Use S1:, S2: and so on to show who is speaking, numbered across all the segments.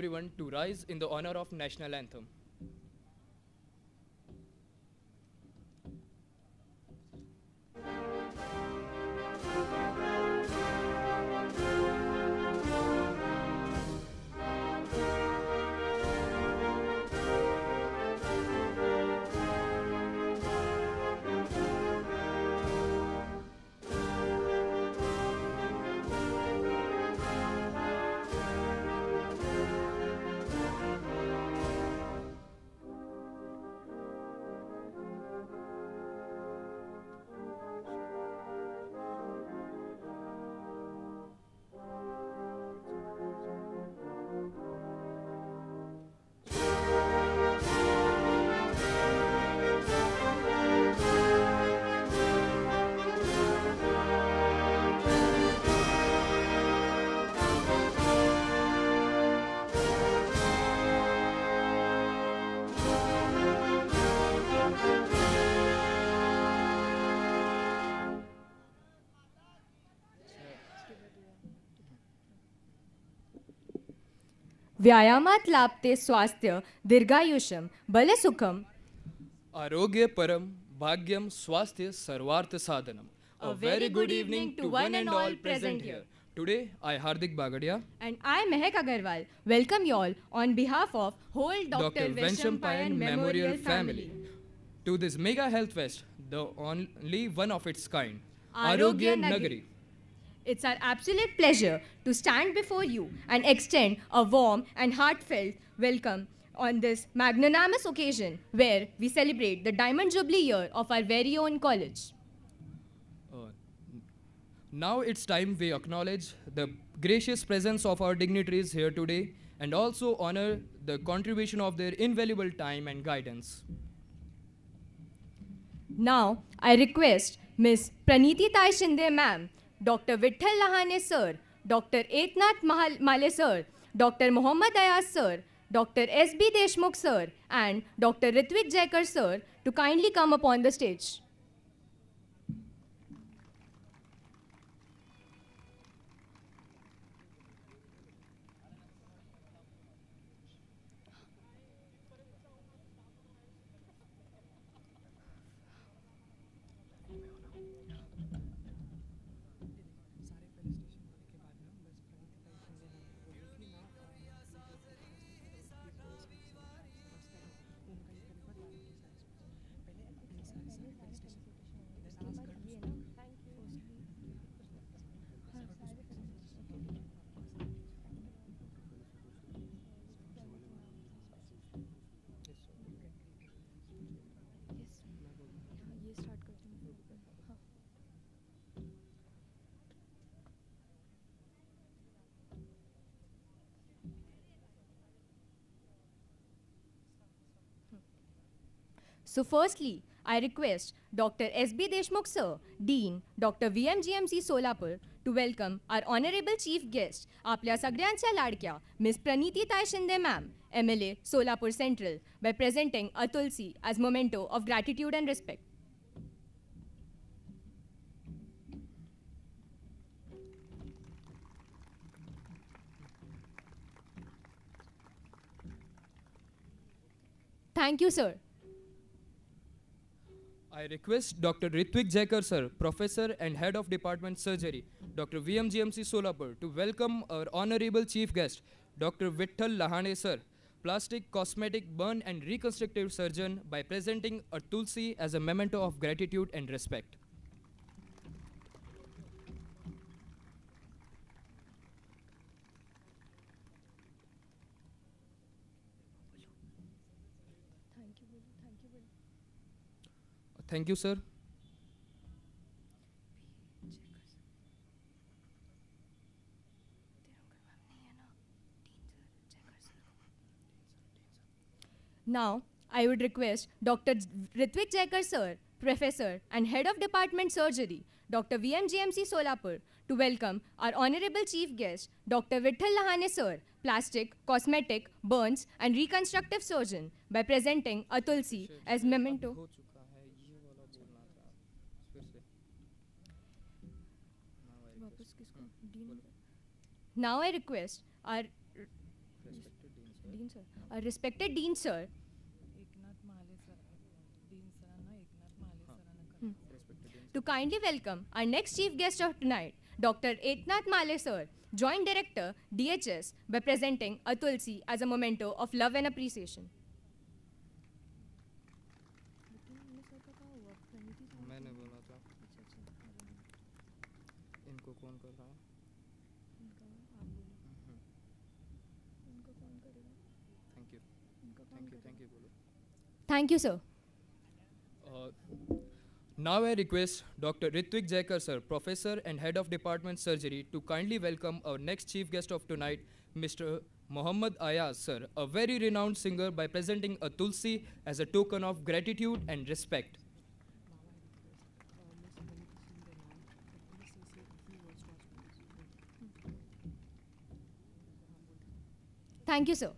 S1: everyone to rise in the honor of national anthem.
S2: व्यायामात लाभते स्वास्थ्य दीर्घायुष्यम बल सुखम
S1: आरोग्य परम भाग्यम स्वास्थ्य सर्वार्थ साधनम A very good evening to one and all present here. Today, I Hardik Bagadia
S2: And I Mehak Agarwal welcome you all on behalf of whole Dr. Dr. Vanshampan Memorial Family
S1: to this mega health fest, the only one of its kind. Arogya Nagari.
S2: It's our absolute pleasure to stand before you and extend a warm and heartfelt welcome on this magnanimous occasion where we celebrate the Diamond Jubilee year of our very own college.
S1: Uh, now it's time we acknowledge the gracious presence of our dignitaries here today and also honor the contribution of their invaluable time and guidance.
S2: Now, I request Ms. Praniti Tai Shinde, ma'am, Dr. Vithal sir, Dr. Etnath Mahal sir, Dr. Muhammad Ayaz sir, Dr. S.B. Deshmukh sir, and Dr. Ritwik Jaikar sir to kindly come upon the stage. So firstly, I request Dr. S.B. Deshmukh sir, Dean, Dr. VMGMC Solapur to welcome our honorable chief guest, आपल्या सगळ्यांच्या लाडक्या Ms. Praniti Shinde ma'am, MLA Solapur Central by presenting a tulsi as memento of gratitude and respect. Thank you, sir.
S1: I request Dr. Ritwik Jaikar sir, Professor and Head of Department Surgery, Dr. VMGMC Solapur, to welcome our honorable chief guest, Dr. Vittal Lahane sir, Plastic Cosmetic Burn and Reconstructive Surgeon by presenting a tulsi as a memento of gratitude and respect. Thank you, sir.
S2: Now, I would request Dr. Ritvik Jaikar sir, Professor and Head of Department Surgery, Dr. VMGMC Solapur, to welcome our Honorable Chief Guest, Dr. Vithal Lahane sir, Plastic, Cosmetic, Burns and Reconstructive Surgeon, by presenting Atulsi as memento. Now I request our
S3: respected dean sir, dean sir hmm.
S2: respected dean sir. To kindly welcome our next chief guest of tonight, Dr. Eknath Male sir, Joint Director, DHS, by presenting a tulsi as a memento of love and appreciation. Thank you, sir.
S1: Uh, now I request Dr. Ritwik Jaikar, sir, Professor and Head of Department Surgery, to kindly welcome our next chief guest of tonight, Mr. Muhammad Ayaz, sir, a very renowned singer by presenting a tulsi as a token of gratitude and respect. Thank you, sir.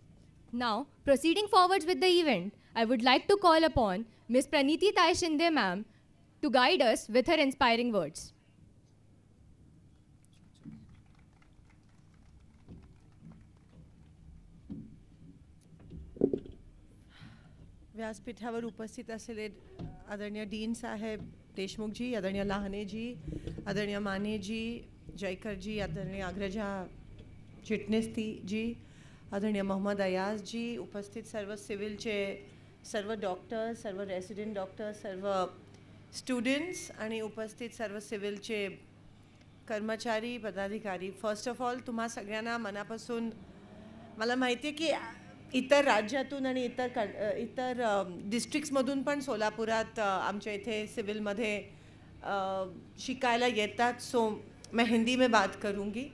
S2: Now, proceeding forwards with the event, I would like to call upon Ms. Praniti Tai Shinde, ma'am, to guide us with her inspiring words.
S3: व्यासपीठावर उपस्थित असलेले आदरणीय dean साहेब देशमुखजी आदरणीय लहानेजी आदरणीय मानेजी जयकरजी आदरणीय अग्रजा चिटणीसती जी आदरणीय मोहम्मद जी उपस्थित सर्व सिव्हिलचे सर्व डॉक्टर्स सर्व रेसिडेंट डॉक्टर्स सर्व स्टुडंट्स आणि उपस्थित सर्व सिव्हिलचे कर्मचारी पदाधिकारी फर्स्ट ऑफ ऑल तुम्हा सगळ्यांना मनापासून मला माहिती आहे की इतर राज्यातून आणि इतर क इतर डिस्ट्रिक्ट्समधून पण सोलापुरात आमच्या इथे सिव्हिलमध्ये शिकायला येतात सो मैं हिंदी में बात करूंगी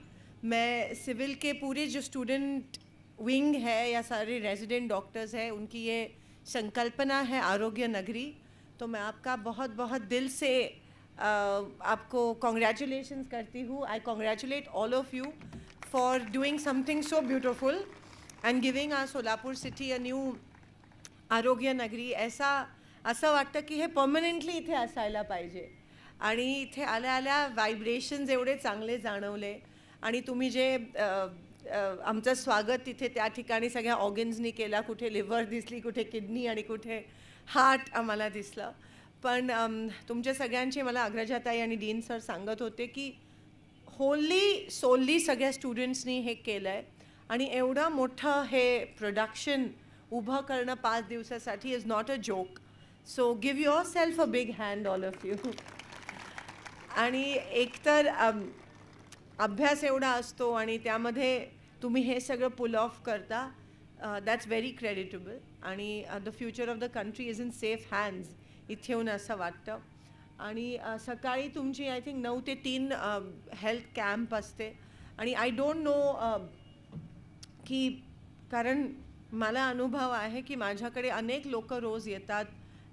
S3: मैं सिविल के पूरे जो स्टूडेंट विंग है या सारे रेजिडेंट डॉक्टर्स हैं उनकी ये संकल्पना है आरोग्य नगरी तो मैं आपका बहुत बहुत दिल से uh, आपको कॉन्ग्रेचुलेशन करती हूँ I congratulate all of you for doing something so beautiful and giving our Solapur city a new Arogya Nagari ऐसा असं वाटतं की हे पर्मनंटली इथे असायला पाहिजे आणि इथे आल्या आल्या व्हायब्रेशन्स एवढे चांगले जाणवले आणि तुम्ही जे आमचं स्वागत तिथे त्या ठिकाणी सगळ्या ऑर्गन्सनी केला कुठे लिव्हर दिसली कुठे किडनी आणि कुठे हार्ट आम्हाला दिसलं पण तुमच्या सगळ्यांचे मला अग्रजाताई आणि डीन सर सांगत होते की होली सोल्ली सगळ्या स्टुडंट्सनी हे केलं आहे आणि एवढं मोठं हे प्रोडक्शन उभं करणं पाच दिवसासाठी is not a joke so give yourself a big hand all of you आणि एकतर अभ्यास एवढा असतो आणि त्यामध्ये तुम्ही हे सगळं पुल ऑफ करता दॅट्स व्हेरी क्रेडिटेबल आणि the future of the country is in safe hands इथे येऊन असं वाटतं आणि uh, सकाळी तुमची आय थिंक नऊ ते तीन हेल्थ um, कॅम्प असते आणि आय डोंट नो की कारण मला अनुभव आहे की माझ्याकडे अनेक लोक रोज येतात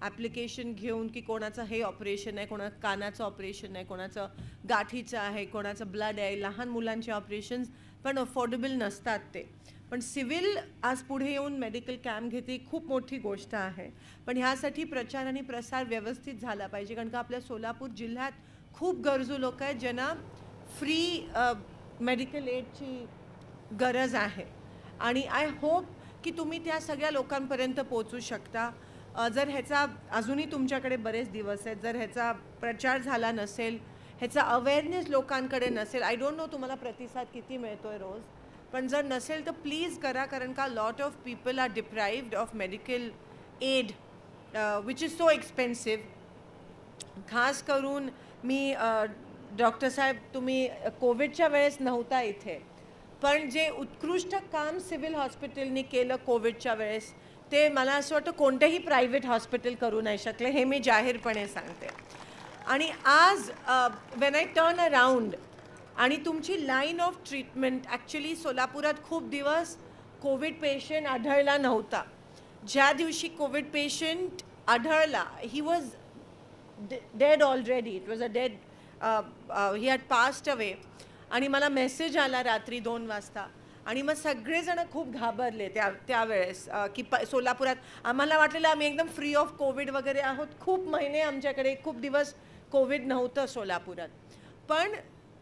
S3: ॲप्लिकेशन घेऊन की कोणाचं हे ऑपरेशन आहे कोणा कानाचं ऑपरेशन आहे कोणाचं गाठीचं आहे कोणाचं ब्लड आहे लहान मुलांचे ऑपरेशन्स पण अफोर्डेबल नसतात ते पण सिव्हिल आज पुढे येऊन मेडिकल कॅम्प घेते खूप मोठी गोष्ट आहे पण ह्यासाठी प्रचार आणि प्रसार व्यवस्थित झाला पाहिजे कारण का आपल्या सोलापूर जिल्ह्यात खूप गरजू लोक आहेत ज्यांना फ्री मेडिकल एडची गरज आहे आणि आय होप की तुम्ही त्या सगळ्या लोकांपर्यंत पोचू शकता जर ह्याचा अजूनही तुमच्याकडे बरेच दिवस आहेत जर ह्याचा प्रचार झाला नसेल ह्याचा अवेअरनेस लोकांकडे नसेल आय डोंट नो तुम्हाला प्रतिसाद किती मिळतो आहे रोज पण जर नसेल तर प्लीज करा कारण का lot of people are deprived of medical aid which is so expensive खास करून मी डॉक्टर साहेब तुम्ही कोविडच्या वेळेस नव्हता इथे पण जे उत्कृष्ट काम सिव्हिल हॉस्पिटलनी केलं कोविडच्या वेळेस ते मला असं वाटतं कोणतेही प्रायव्हेट हॉस्पिटल करू नाही शकले हे मी जाहीरपणे सांगते आणि आज वेन आय टर्न अराऊंड आणि तुमची लाईन ऑफ ट्रीटमेंट ॲक्च्युली सोलापुरात खूप दिवस कोविड पेशंट आढळला नव्हता ज्या दिवशी कोविड पेशंट आढळला he was dead already it was a dead he had passed away आणि मला मेसेज आला रात्री दोन वाजता आणि मग सगळेजण खूप घाबरले त्या त्यावेळेस की प सोलापुरात आम्हाला वाटलेलं आम्ही एकदम फ्री ऑफ कोविड वगैरे आहोत खूप महिने आमच्याकडे खूप दिवस कोविड नव्हतं सोलापुरात पण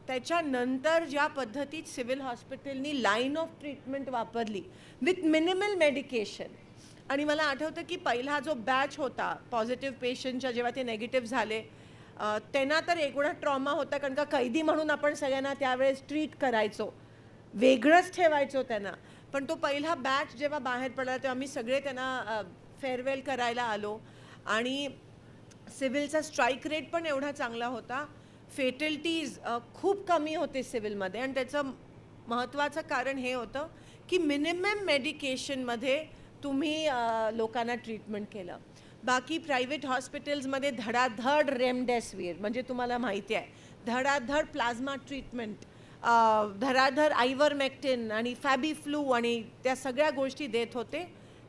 S3: त्याच्यानंतर ज्या पद्धतीत सिव्हिल हॉस्पिटलनी लाईन ऑफ ट्रीटमेंट वापरली विथ मिनिमल मेडिकेशन आणि मला आठवतं की पहिला जो बॅच होता पॉझिटिव्ह पेशंटच्या जेव्हा ते नेगेटिव्ह झाले त्यांना तर एवढा ट्रॉमा होता कारण का कैदी म्हणून आपण सगळ्यांना त्यावेळेस ट्रीट करायचो वेगळंच ठेवायचो त्यांना पण तो पहिला बॅच जेव्हा बाहेर पडला तेव्हा आम्ही सगळे त्यांना फेअरवेल करायला आलो आणि सिव्हिलचा स्ट्राईक रेट पण एवढा चांगला होता फेटलिटीज खूप कमी होते सिव्हिलमध्ये आणि त्याचं महत्त्वाचं कारण हे होतं की मिनिमम मेडिकेशनमध्ये तुम्ही लोकांना ट्रीटमेंट केलं बाकी प्रायव्हेट हॉस्पिटल्समध्ये धडाधड रेमडेसिवीर म्हणजे तुम्हाला माहिती आहे धडाधड प्लाझ्मा ट्रीटमेंट धराधर आयव्हरमॅक्टिन आणि फॅबी फ्लू आणि त्या सगळ्या गोष्टी देत होते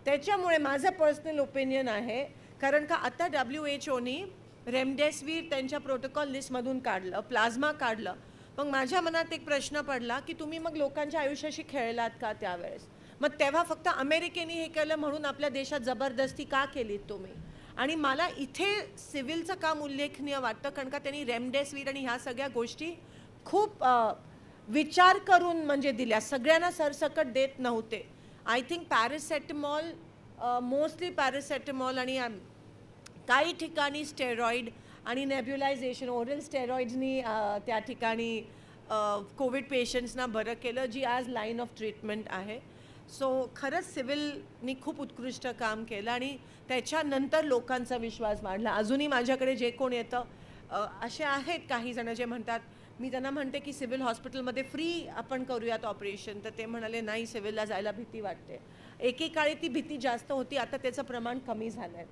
S3: त्याच्यामुळे माझं पर्सनल ओपिनियन आहे कारण का आता डब्ल्यू एच ओनी रेमडेसिवीर त्यांच्या प्रोटोकॉल लिस्टमधून काढलं प्लाझ्मा काढलं मग माझ्या मनात एक प्रश्न पडला की तुम्ही मग लोकांच्या आयुष्याशी खेळलात का त्यावेळेस मग तेव्हा फक्त अमेरिकेने हे केलं म्हणून आपल्या देशात जबरदस्ती का केलीत तुम्ही आणि मला इथे सिव्हिलचं काम उल्लेखनीय वाटतं कारण का त्यांनी रेमडेसिवीर आणि ह्या सगळ्या गोष्टी खूप विचार करून म्हणजे दिल्या सगळ्यांना सरसकट देत नव्हते I think paracetamol mostly paracetamol आणि काही ठिकाणी स्टेरॉईड आणि नेब्युलायझेशन ओरल स्टेरॉईड्सनी त्या ठिकाणी कोविड पेशंट्सना बरं केलं जी आज लाईन ऑफ ट्रीटमेंट आहे सो खरंच सिव्हिलनी खूप उत्कृष्ट काम केलं आणि त्याच्यानंतर लोकांचा विश्वास वाढला अजूनही माझ्याकडे जे कोण येतं असे आहेत काही जण जे म्हणतात मी त्यांना म्हणते की सिव्हिल हॉस्पिटलमध्ये फ्री आपण करूयात ऑपरेशन तर ते म्हणाले नाही सिव्हिलला जायला भीती वाटते एकेकाळी ती भीती जास्त होती आता त्याचं प्रमाण कमी झालं आहे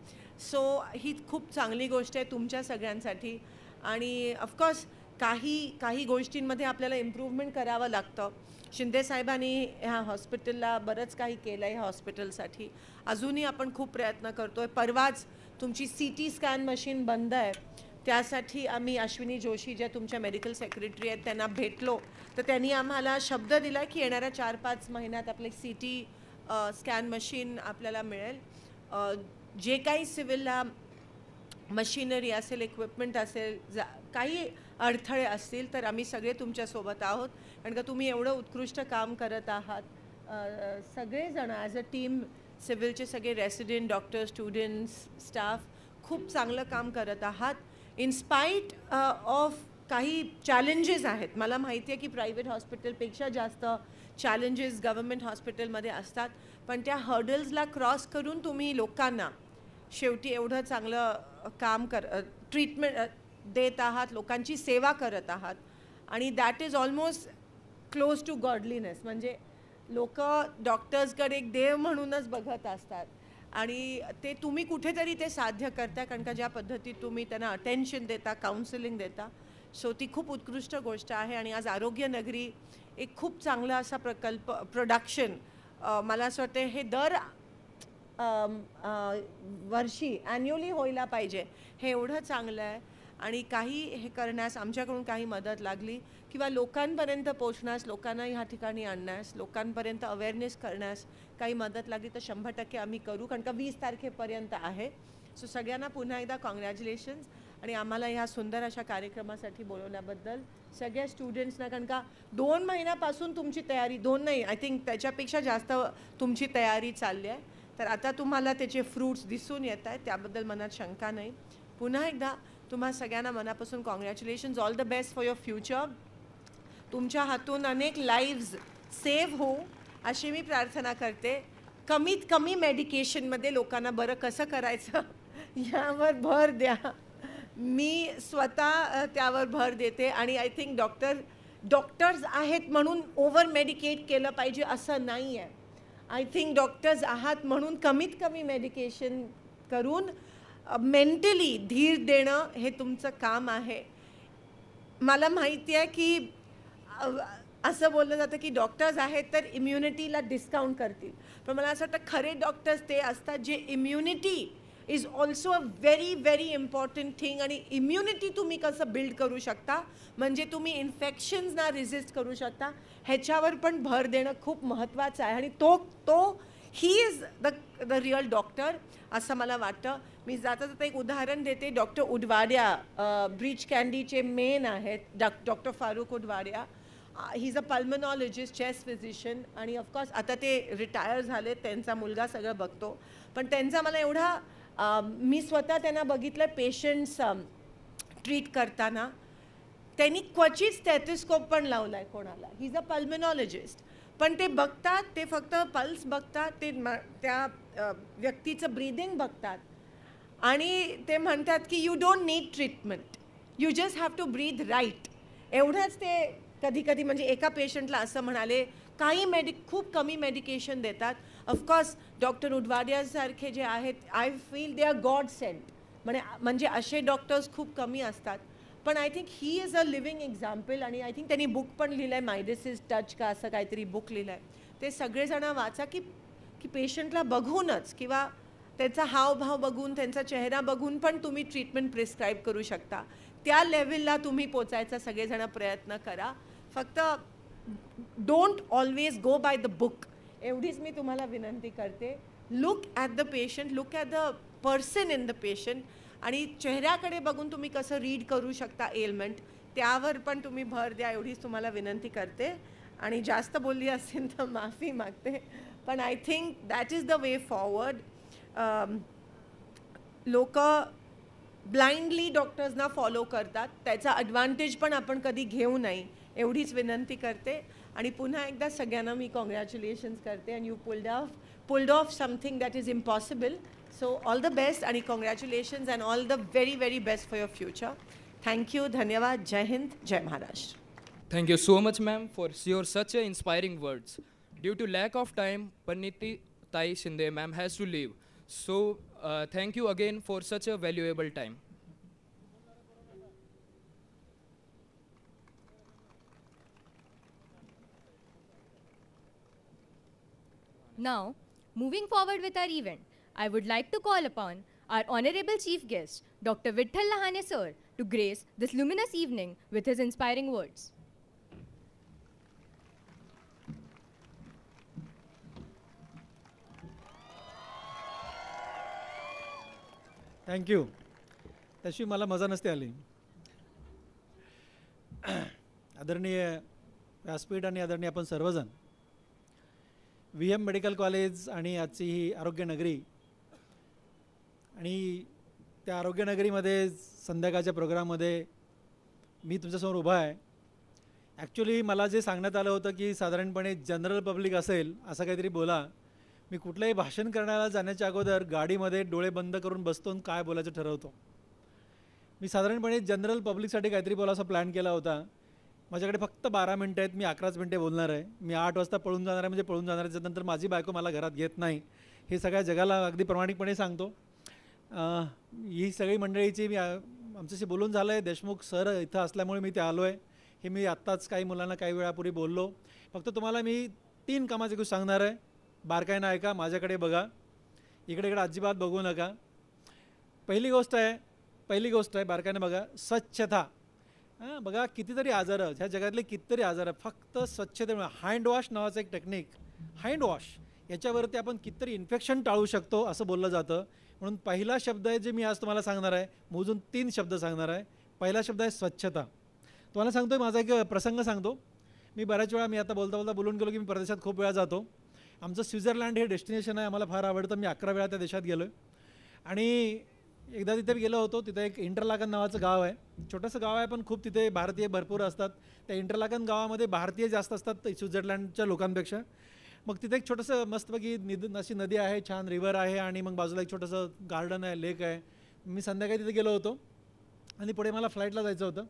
S3: सो ही खूप चांगली गोष्ट आहे तुमच्या सगळ्यांसाठी आणि ऑफकोर्स काही काही गोष्टींमध्ये आपल्याला इम्प्रूव्हमेंट करावं लागतं शिंदे साहेबांनी ह्या हॉस्पिटलला बरंच काही केलं आहे ह्या हॉस्पिटलसाठी अजूनही आपण खूप प्रयत्न करतो आहे परवाच तुमची सी टी स्कॅन मशीन बंद आहे त्यासाठी आम्ही अश्विनी जोशी ज्या तुमच्या मेडिकल सेक्रेटरी आहेत त्यांना भेटलो तर त्यांनी आम्हाला शब्द दिला की येणाऱ्या चार पाच महिन्यात आपले सी टी स्कॅन मशीन आपल्याला मिळेल जे काही सिव्हिलला मशिनरी असेल इक्विपमेंट असेल जा काही अडथळे असतील तर आम्ही सगळे तुमच्यासोबत आहोत कारण का तुम्ही एवढं उत्कृष्ट काम करत आहात सगळेजण ॲज अ टीम सिव्हिलचे सगळे रेसिडेंट डॉक्टर स्टुडंट्स स्टाफ खूप चांगलं काम करत आहात इन्स्पाईट ऑफ uh, काही चॅलेंजेस आहेत मला माहिती आहे की प्रायव्हेट हॉस्पिटलपेक्षा जास्त चॅलेंजेस गव्हर्मेंट हॉस्पिटलमध्ये असतात पण त्या हर्डल्सला क्रॉस करून तुम्ही लोकांना शेवटी एवढं चांगलं काम कर ट्रीटमेंट देत आहात लोकांची सेवा करत आहात आणि that is almost close to godliness म्हणजे लोक डॉक्टर्सकडे एक देव म्हणूनच बघत असतात आणि ते तुम्ही कुठेतरी ते साध्य करता कारण का ज्या पद्धतीत तुम्ही त्यांना अटेन्शन देता काउन्सिलिंग देता सो ती खूप उत्कृष्ट गोष्ट आहे आणि आज आरोग्य नगरी एक खूप चांगला असा प्रकल्प प्रोडक्शन मला असं वाटतं हे दर वर्षी ॲन्युअली व्हायला पाहिजे हे एवढं चांगलं आहे आणि काही हे करण्यास आमच्याकडून काही मदत लागली किंवा लोकांपर्यंत पोचण्यास लोकांना ह्या ठिकाणी आणण्यास लोकांपर्यंत अवेअरनेस करण्यास काही मदत लागली तर शंभर टक्के आम्ही करू कारण का वीस तारखेपर्यंत आहे सो सगळ्यांना पुन्हा एकदा कॉंग्रॅच्युलेशन्स आणि आम्हाला ह्या सुंदर अशा कार्यक्रमासाठी बोलवल्याबद्दल सगळ्या स्टुडंट्सना कारण का दोन महिन्यापासून तुमची तयारी दोन नाही आय थिंक त्याच्यापेक्षा जास्त तुमची तयारी चालली आहे तर आता तुम्हाला त्याचे फ्रूट्स दिसून येत आहेत त्याबद्दल मनात शंका नाही पुन्हा एकदा तुम्हा सगळ्यांना मनापासून congratulations all the best for your future तुमच्या हातून अनेक लाईव्ज सेव्ह हो अशी मी प्रार्थना करते कमीत कमी मेडिकेशनमध्ये लोकांना बरं कसं करायचं यावर भर द्या मी स्वतः त्यावर भर देते आणि आय थिंक डॉक्टर डॉक्टर्स आहेत म्हणून ओव्हर मेडिकेट केलं पाहिजे असं नाही आहे आय थिंक डॉक्टर्स आहात म्हणून कमीत कमी मेडिकेशन करून मेंटली धीर देणं हे तुमचं काम आहे मला माहिती आहे की असं बोललं जातं की डॉक्टर्स आहेत तर इम्युनिटीला डिस्काउंट करतील पण मला असं वाटतं खरे डॉक्टर्स ते असतात जे immunity is also a very very important thing आणि इम्युनिटी तुम्ही कसं बिल्ड करू शकता म्हणजे तुम्ही इन्फेक्शन्सना रिझिस्ट करू शकता ह्याच्यावर पण भर देणं खूप महत्त्वाचं आहे आणि तो तो he is the the real doctor असं मला वाटतं मी जाता जाता एक उदाहरण देते डॉक्टर उडवाड्या ब्रीच कँडीचे मेन आहेत doctor Farokh Udwadia is a pulmonologist chest physician आणि ऑफकोर्स आता ते रिटायर झाले त्यांचा मुलगा सगळं बघतो पण त्यांचा मला एवढा मी स्वतः त्यांना बघितलं पेशंट्स ट्रीट करताना त्यांनी क्वचित स्टेथोस्कोप पण लावला आहे कोणाला ही इज अ पल्मनॉलॉजिस्ट पण ते बघतात ते फक्त पल्स बघतात ते त्या व्यक्तीचं ब्रीदिंग बघतात आणि ते म्हणतात की you don't need treatment you just have to breathe right एवढंच ते कधी कधी म्हणजे एका पेशंटला असं म्हणाले काही मेडि खूप कमी मेडिकेशन देतात ऑफकोर्स डॉक्टर उडवाडियासारखे जे आहेत I feel they are god sent म्हणे म्हणजे असे डॉक्टर्स खूप कमी असतात पण I think he is a living example आणि आय थिंक त्यांनी बुक पण लिहिलं आहे इज टच का असं काहीतरी बुक लिहिलं आहे ते सगळेजण वाचा की की पेशंटला बघूनच किंवा त्यांचा हावभाव बघून त्यांचा चेहरा बघून पण तुम्ही ट्रीटमेंट प्रिस्क्राईब करू शकता त्या लेवलला तुम्ही पोचायचा सगळेजण प्रयत्न करा फक्त don't always go by the book एवढीच मी तुम्हाला विनंती करते look at the patient look at the person in the patient आणि चेहऱ्याकडे बघून तुम्ही कसं रीड करू शकता एलमेंट त्यावर पण तुम्ही भर द्या एवढीच तुम्हाला विनंती करते आणि जास्त बोलली असेल तर माफी मागते पण I think that is the way forward लोक ब्लाइंडली डॉक्टर्सना फॉलो करतात त्याचा ॲडव्हान्टेज पण आपण कधी घेऊ नाही एवढीच विनंती करते आणि पुन्हा एकदा सगळ्यांना मी कॉंग्रॅच्युलेशन्स करते and you pulled off pulled off something that is impossible so all the best आणि congratulations and all the very very best for your future thank you धन्यवाद जय हिंद जय Maharashtra
S1: thank you so much ma'am for your such a inspiring words due to lack of time Praniti ताई Shinde ma'am has to leave So uh, thank you again for such a valuable time.
S2: Now, moving forward with our event, I would like to call upon our honorable chief guest, Dr. Vithal Lahane sir, to grace this luminous evening with his inspiring words.
S4: Thank you त्याशिवाय मला मजा नसते आली आदरणीय व्यासपीठ आणि आदरणीय आपण सर्वजण व्ही एम मेडिकल कॉलेज आणि आजची ही आरोग्यनगरी आणि त्या आरोग्यनगरीमध्ये संध्याकाळच्या प्रोग्राममध्ये मी तुमच्यासमोर उभा आहे ॲक्च्युली मला जे सांगण्यात आलं होतं की साधारणपणे जनरल पब्लिक असेल असं काहीतरी बोला मी कुठलंही भाषण करण्याला जाण्याच्या अगोदर गाडीमध्ये डोळे बंद करून बसतो आणि काय बोलायचं ठरवतो मी साधारणपणे जनरल पब्लिकसाठी काहीतरी बोलायचा प्लॅन केला होता माझ्याकडे फक्त बारा मिनटं आहेत मी अकराच मिनटे बोलणार आहे मी आठ वाजता पळून जाणार आहे म्हणजे पळून जाणार आहे त्यानंतर माझी बायको मला घरात घेत नाही हे सगळ्या जगाला अगदी प्रामाणिकपणे सांगतो ही सगळी मंडळीची मी आमच्याशी बोलून झालं आहे देशमुख सर इथं असल्यामुळे मी ते आलो आहे हे मी आत्ताच काही मुलांना काही वेळापूर्वी बोललो फक्त तुम्हाला मी तीन कामाचे गोष्ट सांगणार आहे बारकाईनं ऐका माझ्याकडे बघा इकडे इकडे अजिबात बघू नका पहिली गोष्ट आहे पहिली गोष्ट आहे बारकाईनं बघा स्वच्छता हां बघा कितीतरी आजार ह्या जगातले कितीतरी आजार फक्त स्वच्छतेमुळे हँडवॉश नावाचं एक टेक्निक हँडवॉश याच्यावरती आपण कितीतरी इन्फेक्शन टाळू शकतो असं बोललं जातं म्हणून पहिला शब्द आहे जे मी आज तुम्हाला सांगणार आहे मोजून तीन शब्द सांगणार आहे पहिला शब्द आहे स्वच्छता तुम्हाला सांगतो माझा एक प्रसंग सांगतो मी बऱ्याच वेळा मी आता बोलता बोलता बोलून गेलो की मी परदेशात खूप वेळा जातो आमचं स्वित्झर्लंड हे डेस्टिनेशन आहे आम्हाला फार आवडतं मी अकरा वेळा त्या देशात गेलो आणि एकदा तिथे गेलो होतो तिथे एक इंटरलाकन नावाचं गाव आहे छोटंसं गाव आहे पण खूप तिथे भारतीय भरपूर असतात त्या इंटरलाकन गावामध्ये भारतीय जास्त असतात स्वित्झर्लंडच्या लोकांपेक्षा मग तिथे एक छोटंसं मस्तपैकी निद अशी नदी आहे छान रिव्हर आहे आणि मग बाजूला एक छोटंसं गार्डन आहे लेक आहे मी संध्याकाळी तिथे गेलो होतो आणि पुढे मला फ्लाईटला जायचं होतं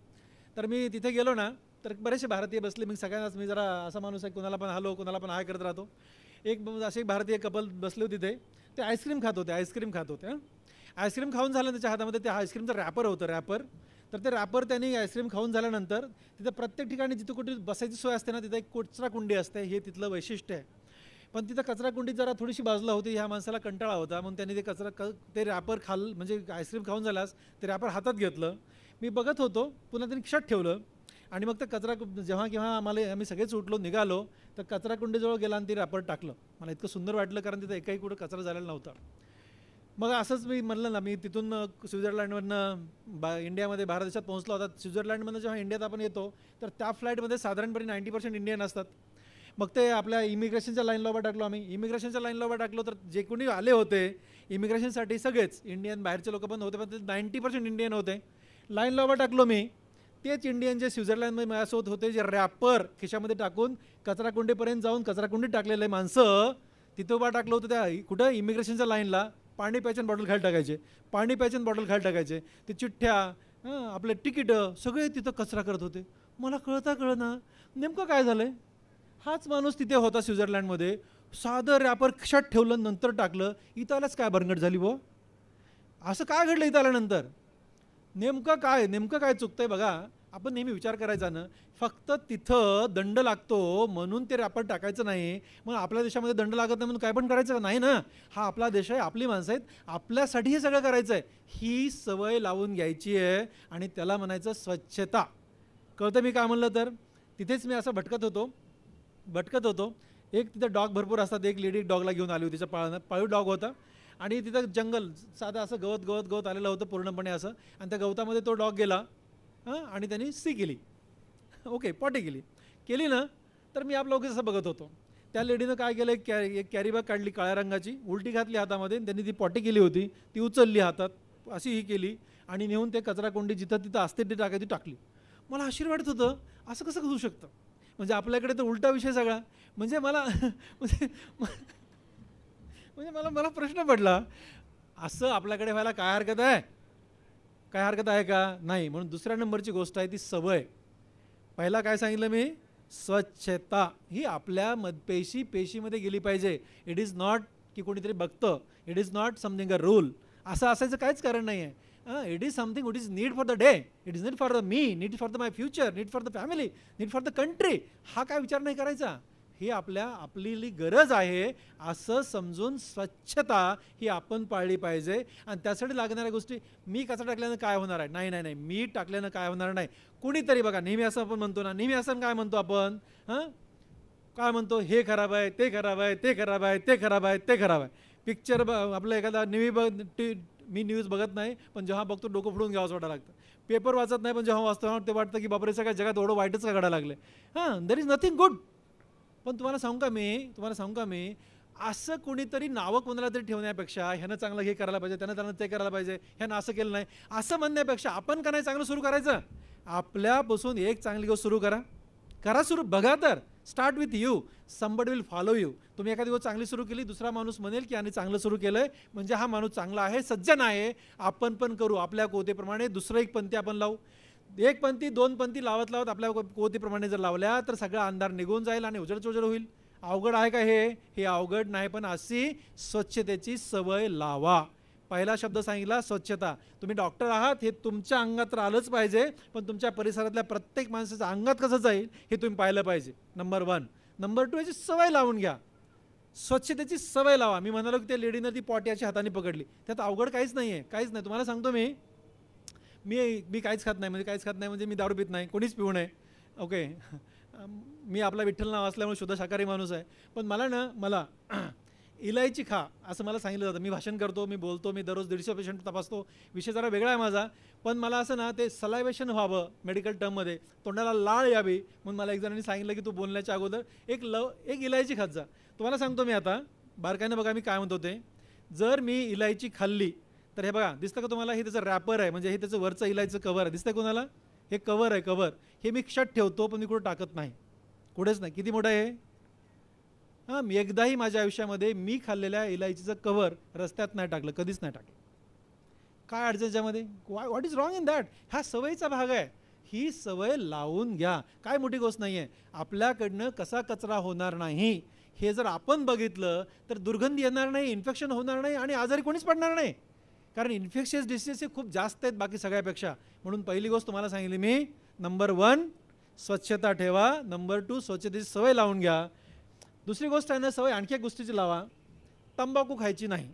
S4: तर मी तिथे गेलो ना तर बरेचसे भारतीय बसले मी सगळ्यांनाच मी जरा असा माणूस आहे कुणाला पण हलो कुणाला पण हाय करत राहतो एक असे भारतीय कपल बसले होते ते ते आईस्क्रीम खात होते आईस्क्रीम खात होते आईस्क्रीम खाऊन झालं त्याच्या हातामध्ये ते आईस्क्रीमचं रॅपर होतं रॅपर तर ते रॅपर त्यांनी आईस्क्रीम खाऊन झाल्यानंतर तिथं प्रत्येक ठिकाणी जिथं कुठे बसायची सोय असते ना तिथं एक कचरा कुंडी असते हे तिथलं वैशिष्ट्य आहे पण तिथं कचरा कुंडी जरा थोडीशी बाजला होती ह्या माणसाला कंटाळा होता म्हणून त्यांनी ते कचरा क ते रॅपर खाल म्हणजे आईस्क्रीम खाऊन झाल्यास ते रॅपर हातात घेतलं मी बघत होतो पुन्हा त्यांनी क्षत ठेवलं आणि मग ते कचरा जेव्हा केव्हा आम्हाला आम्ही सगळेच उठलो निघालो तर कचराकुंडीजवळ गेला आणि ते रॅपर टाकलं मला इतकं सुंदर वाटलं कारण तिथं एकही कुठं कचरा झालेला नव्हता मग असंच मी म्हणलं ना मी तिथून स्वित्झर्लंडमधनं बा इंडियामध्ये भारत देशात पोहोचला होता स्वित्झर्लंडमधनं जेव्हा इंडियात आपण येतो तर त्या फ्लाईटमध्ये साधारणपणे नाईंटी पर्सेंट इंडियन असतात मग ते आपल्या इमिग्रेशनच्या लाईनला उभा टाकलो आम्ही इमिग्रेशनच्या लाईनला उभा टाकलो तर जे कोणी आले होते इमिग्रेशनसाठी सगळेच इंडियन बाहेरचे लोक पण होते पण ते नाईंटी पर्सेंट इंडियन होते लाईन उभा टाकलो मी तेच इंडियन जे स्वित्झर्लंडमध्ये माझ्यासोबत होते जे रॅपर खिशामध्ये टाकून कचराकुंडीपर्यंत जाऊन कचराकुंडीत टाकलेले माणसं तिथं तिथोबा टाकलं होतं त्या कुठं इमिग्रेशनच्या लाईनला पाणी प्याचन बॉटल खाली टाकायचे पाणी प्याचन बॉटल खाली टाकायचे ते चिठ्ठ्या आपले तिकीटं सगळे तिथं कचरा करत होते मला कळता कळना नेमकं काय झालं आहे हाच माणूस तिथे होता स्वित्झर्लंडमध्ये साधं रॅपर खिशात ठेवलं नंतर टाकलं इथं आल्याच काय भरंगट झाली बो असं काय घडलं इथं आल्यानंतर नेमकं काय नेमकं काय चुकतंय बघा आपण नेहमी विचार करायचा ना फक्त तिथं दंड लागतो म्हणून ते रॅपर टाकायचं नाही मग आपल्या देशामध्ये दंड लागत नाही म्हणून काय पण करायचं नाही ना हा आपला देश आहे आपली माणसं आहेत आपल्यासाठी हे सगळं करायचं आहे ही सवय लावून घ्यायची आहे आणि त्याला म्हणायचं स्वच्छता कळतं मी काय म्हणलं तर तिथेच मी असं भटकत होतो भटकत होतो एक तिथं डॉग भरपूर असतात एक लेडी डॉगला घेऊन आली होती तिचा पाळणं पाळीव डॉग होता आणि तिथं जंगल साधं असं गवत गवत गवत आलेलं होतं पूर्णपणे असं आणि त्या गवतामध्ये तो डॉग गेला हां आणि त्यांनी सी केली ओके पॉटी केली केली ना तर मी आपलं असं बघत होतो त्या लेडीनं काय केलं एक कॅ कॅरीबॅग काढली काळ्या रंगाची उलटी घातली हातामध्ये त्यांनी ती पॉटी केली होती ती उचलली हातात अशी ही केली आणि नेऊन ते कचराकोंडी जिथं तिथं असते ती ती टाकली मला आशीर्वाद होतं असं कसं करू शकतं म्हणजे आपल्याकडे तर उलटा विषय सगळा म्हणजे मला म्हणजे म्हणजे मला मला प्रश्न पडला असं आपल्याकडे व्हायला काय हरकत आहे काय हरकत आहे का नाही म्हणून दुसऱ्या नंबरची गोष्ट आहे ती सवय पहिला काय सांगितलं मी स्वच्छता ही आपल्या मदपेशी पेशी पेशीमध्ये गेली पाहिजे इट इज नॉट की कोणीतरी बघतं it is not something a rule असं असायचं काहीच कारण नाही आहे it is something it is need for the day it is need for the me need for the my future need for the family need for the country हा काय विचार नाही करायचा ही आपल्या आपलीली गरज आहे असं समजून स्वच्छता ही आपण पाळली पाहिजे आणि त्यासाठी लागणाऱ्या गोष्टी मी कसं टाकल्यानं काय होणार आहे नाही नाही नाही मी टाकल्यानं काय होणार नाही कुणीतरी बघा नेहमी असं आपण म्हणतो ना नेहमी असं काय म्हणतो आपण हां काय म्हणतो हे खराब आहे ते खराब आहे ते खराब आहे ते खराब आहे ते खराब आहे पिक्चर ब आपलं एखादा न्यूज बघ टी मी न्यूज बघत नाही पण जेव्हा बघतो डोकं फुडून घ्यावंच वाटायला लागतं पेपर वाचत नाही पण जेव्हा वाचतो ते वाटतं की बापरे सगळ्या जगात एवढं वाईटच का घडायला लागले हां दर इज नथिंग गुड पण तुम्हाला सांगू का मी तुम्हाला सांगू का मी असं कोणीतरी नावं कोणाला तरी ठेवण्यापेक्षा ह्यानं चांगलं हे करायला पाहिजे त्यानं त्यांना ते करायला पाहिजे ह्यानं असं केलं नाही असं म्हणण्यापेक्षा आपण का नाही चांगलं सुरू करायचं आपल्यापासून एक चांगली गोष्ट सुरू करा करा सुरू बघा तर start with you somebody will follow you तुम्ही एखादी गोष्ट चांगली सुरू केली दुसरा माणूस म्हणेल की आणि चांगलं सुरू केलं म्हणजे हा माणूस चांगला आहे सज्जन आहे आपण पण करू आपल्या कोतेप्रमाणे दुसरं एक पंथी आपण लावू एक पंथी दोन पंथी लावत लावत आपल्या कोतीप्रमाणे जर लावल्या तर सगळा अंधार निघून जाईल आणि उजळच उजळ होईल अवघड आहे का हे हे अवघड नाही पण अशी स्वच्छतेची सवय लावा पहिला शब्द सांगितला स्वच्छता तुम्ही डॉक्टर आहात हे तुमच्या अंगात तर आलंच पाहिजे पण तुमच्या परिसरातल्या प्रत्येक माणसाच्या अंगात कसं जाईल हे तुम्ही पाहिलं पाहिजे नंबर वन नंबर टू याची सवय लावून घ्या स्वच्छतेची सवय लावा मी म्हणालो की त्या लेडीनं ती पॉट याची हाताने पकडली त्यात अवघड काहीच नाही आहे काहीच नाही तुम्हाला सांगतो मी मी मी काहीच खात नाही म्हणजे काहीच खात नाही म्हणजे मी दारू पित नाही कोणीच पिऊ नये ओके मी आपला विठ्ठल नाव असल्यामुळे शुद्ध शाकाहारी माणूस आहे पण मला ना मला इलायची खा असं मला सांगितलं जातं मी भाषण करतो मी बोलतो मी दररोज दीडशे पेशंट तपासतो विषय जरा वेगळा आहे माझा पण मला असं ना ते सलायवेशन व्हावं मेडिकल टर्ममध्ये तोंडाला लाळ यावी म्हणून मला एक जणांनी सांगितलं की तू बोलण्याच्या अगोदर एक लव एक इलायची खात जा तुम्हाला सांगतो मी आता बारकाईनं बघा मी काय म्हणतो ते जर मी इलायची खाल्ली तर हे बघा दिसतं का तुम्हाला हे त्याचं रॅपर आहे म्हणजे हे त्याचं वरचं इलायचं कवर आहे दिसतं कोणाला हे कवर आहे कवर हे मी क्षत ठेवतो पण मी कुठं टाकत नाही कुठेच नाही किती मोठं आहे हां मी एकदाही माझ्या आयुष्यामध्ये मी खाल्लेल्या इलायचीचं कवर रस्त्यात नाही टाकलं कधीच नाही टाकलं काय अडचण त्याच्यामध्ये why what is wrong in that हा सवयीचा भाग आहे ही सवय लावून घ्या काय मोठी गोष्ट नाही आहे आपल्याकडनं कसा कचरा होणार नाही हे जर आपण बघितलं तर दुर्गंधी येणार नाही इन्फेक्शन होणार नाही आणि आजारी कोणीच पडणार नाही कारण इन्फेक्शियस डिसीजेस हे खूप जास्त आहेत बाकी सगळ्यापेक्षा म्हणून पहिली गोष्ट तुम्हाला सांगितली मी नंबर वन स्वच्छता ठेवा नंबर टू स्वच्छतेची सवय लावून घ्या दुसरी गोष्ट आहे ना सवय आणखी एक गोष्टीची लावा तंबाखू खायची नाही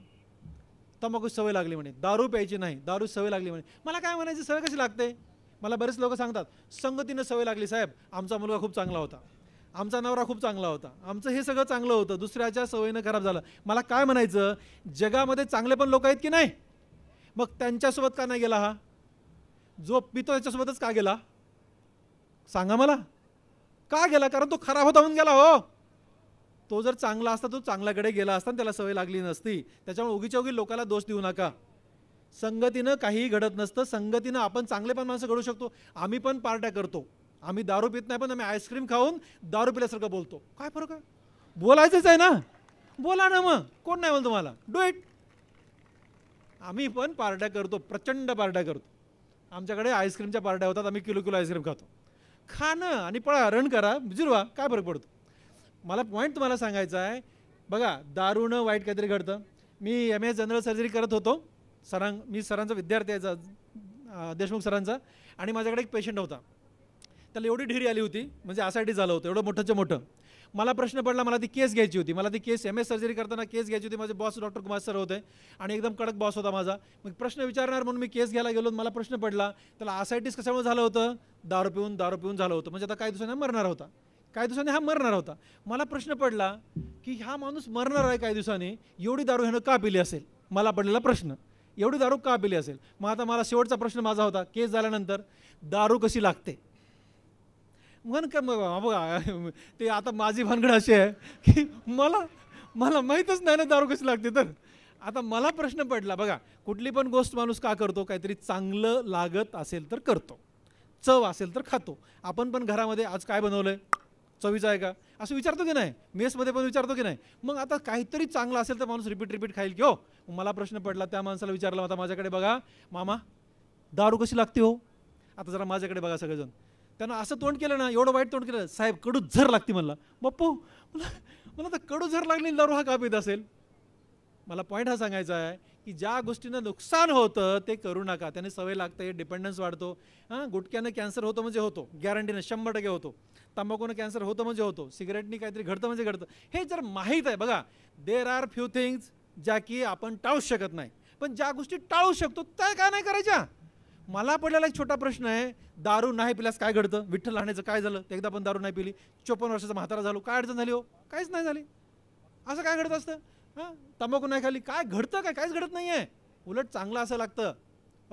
S4: तंबाखू सवय लागली म्हणे दारू प्यायची नाही दारू सवय लागली म्हणे मला काय म्हणायची सवय कशी लागते मला बरेच लोक सांगतात संगतीनं सवय लागली साहेब आमचा मुलगा खूप चांगला होता आमचा नवरा खूप चांगला होता आमचं हे सगळं चांगलं होतं दुसऱ्याच्या सवयीनं खराब झालं मला काय म्हणायचं जगामध्ये चांगले पण लोक आहेत की नाही मग त्यांच्यासोबत का नाही गेला हा जो पितो त्याच्यासोबतच का गेला सांगा मला का गेला कारण तो खराब होता म्हणून गेला हो तो जर चांगला असता तो चांगल्याकडे गेला असता त्याला सवय लागली नसती त्याच्यामुळे उगीच्या उगी लोकाला दोष देऊ नका संगतीनं काहीही घडत नसतं संगतीनं आपण चांगले पण माणसं घडू शकतो आम्ही पण पार्ट्या करतो आम्ही दारू पित नाही पण आम्ही आईस्क्रीम खाऊन दारू पिल्यासारखं बोलतो काय फरक आहे बोलायचंच आहे ना बोला ना मग कोण नाही म्हणतो तुम्हाला डू इट आम्ही पण पार्ट्या करतो प्रचंड पार्ट्या करतो आमच्याकडे आईस्क्रीमच्या पार्ट्या होतात आम्ही किलो किलो आईस्क्रीम खातो खा ना आणि पळा रन करा जिरवा काय फरक पडतो मला पॉईंट तुम्हाला सांगायचा आहे बघा दारुण वाईट काहीतरी घडतं मी एम एस जनरल सर्जरी करत होतो सरां मी सरांचा विद्यार्थी आहे देशमुख सरांचा आणि माझ्याकडे एक पेशंट होता त्याला एवढी ढिरी आली होती म्हणजे आसाठी झालं होतं एवढं मोठंच्या मोठं मला प्रश्न पडला मला ती केस घ्यायची होती मला ती केस एम एस सर्जरी करताना केस घ्यायची होती माझे बॉस डॉक्टर कुमार सर होते आणि एकदम कडक बॉस होता माझा मग प्रश्न विचारणार म्हणून मी केस घ्यायला गेलो मला प्रश्न पडला त्याला आसायटीस कशामुळे झालं होतं दारू पिऊन दारू पिऊन झालं होतं म्हणजे आता काही दिवसांनी मरणार होता काही दिवसांनी हा मरणार होता मला प्रश्न पडला की हा माणूस मरणार आहे काही दिवसांनी एवढी दारू ह्यानं का पिली असेल मला पडलेला प्रश्न एवढी दारू का पिली असेल मग आता मला शेवटचा प्रश्न माझा होता केस झाल्यानंतर दारू कशी लागते म्हण का मग बघा ते आता माझी भानगड अशी आहे की मला मला माहीतच नाही ना दारू कशी लागते तर आता मला प्रश्न पडला बघा कुठली पण गोष्ट माणूस का करतो काहीतरी चांगलं लागत असेल तर करतो चव असेल तर खातो आपण पण घरामध्ये आज काय बनवलं आहे चवीचं आहे का असं विचारतो की नाही मेसमध्ये पण विचारतो की नाही मग आता काहीतरी चांगलं असेल तर माणूस रिपीट रिपीट खाईल की हो मला प्रश्न पडला त्या माणसाला विचारला होता माझ्याकडे बघा मामा दारू कशी लागते हो आता जरा माझ्याकडे बघा सगळेजण त्यांना असं तोंड केलं ना एवढं वाईट तोंड केलं साहेब कडू झर लागते मला बाप्पू मला मला तर कडू झर लागली दारू हा काबीत असेल मला पॉईंट हा सांगायचा आहे की ज्या गोष्टीनं नुकसान होतं ते करू नका त्याने सवय लागते डिपेंडन्स वाढतो हां गुटक्यानं कॅन्सर होतं म्हणजे होतो गॅरंटीनं शंभर टक्के होतो तंबाखूनं कॅन्सर होतं म्हणजे होतो सिगरेटनी काहीतरी घडतं म्हणजे घडतं हे जर माहीत आहे बघा देर आर फ्यू थिंग्ज ज्या की आपण टाळू शकत नाही पण ज्या गोष्टी टाळू शकतो त्या काय नाही करायच्या मला पडलेला एक छोटा प्रश्न आहे दारू नाही पिल्यास काय घडतं विठ्ठल राहण्याचं काय झालं एकदा पण दारू नाही पिली चोपन्न वर्षाचा म्हातारा झालो काय अडचण झाली हो काहीच नाही झाली असं काय घडत असतं हां तंबाखू नाही खाली काय घडतं काय काहीच घडत नाही आहे उलट चांगलं असं लागतं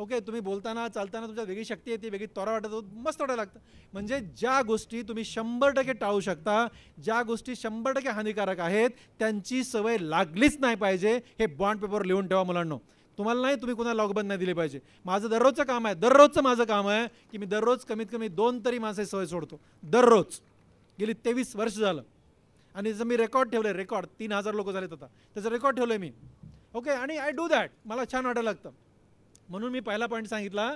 S4: ओके तुम्ही बोलताना चालताना तुमच्या वेगळी शक्ती येते वेगळी तोरा वाटत मस्त वाटायला लागतं म्हणजे ज्या गोष्टी तुम्ही शंभर टक्के टाळू शकता ज्या गोष्टी शंभर टक्के हानिकारक आहेत त्यांची सवय लागलीच नाही पाहिजे हे बॉन्ड पेपर लिहून ठेवा मुलांना तुम्हाला नाही तुम्ही कुणाला लॉकबंद नाही दिले पाहिजे माझं दररोजचं काम आहे दररोजचं माझं काम आहे की मी दररोज कमीत कमी दोन तरी माणसं सवय सोडतो दररोज गेली तेवीस वर्ष झालं आणि जर मी रेकॉर्ड ठेवलं आहे रेकॉर्ड तीन हजार लोक झालेत आता त्याचं रेकॉर्ड ठेवलं आहे मी ओके आणि आय डू दॅट मला छान वाटायला लागतं म्हणून मी पहिला पॉईंट सांगितला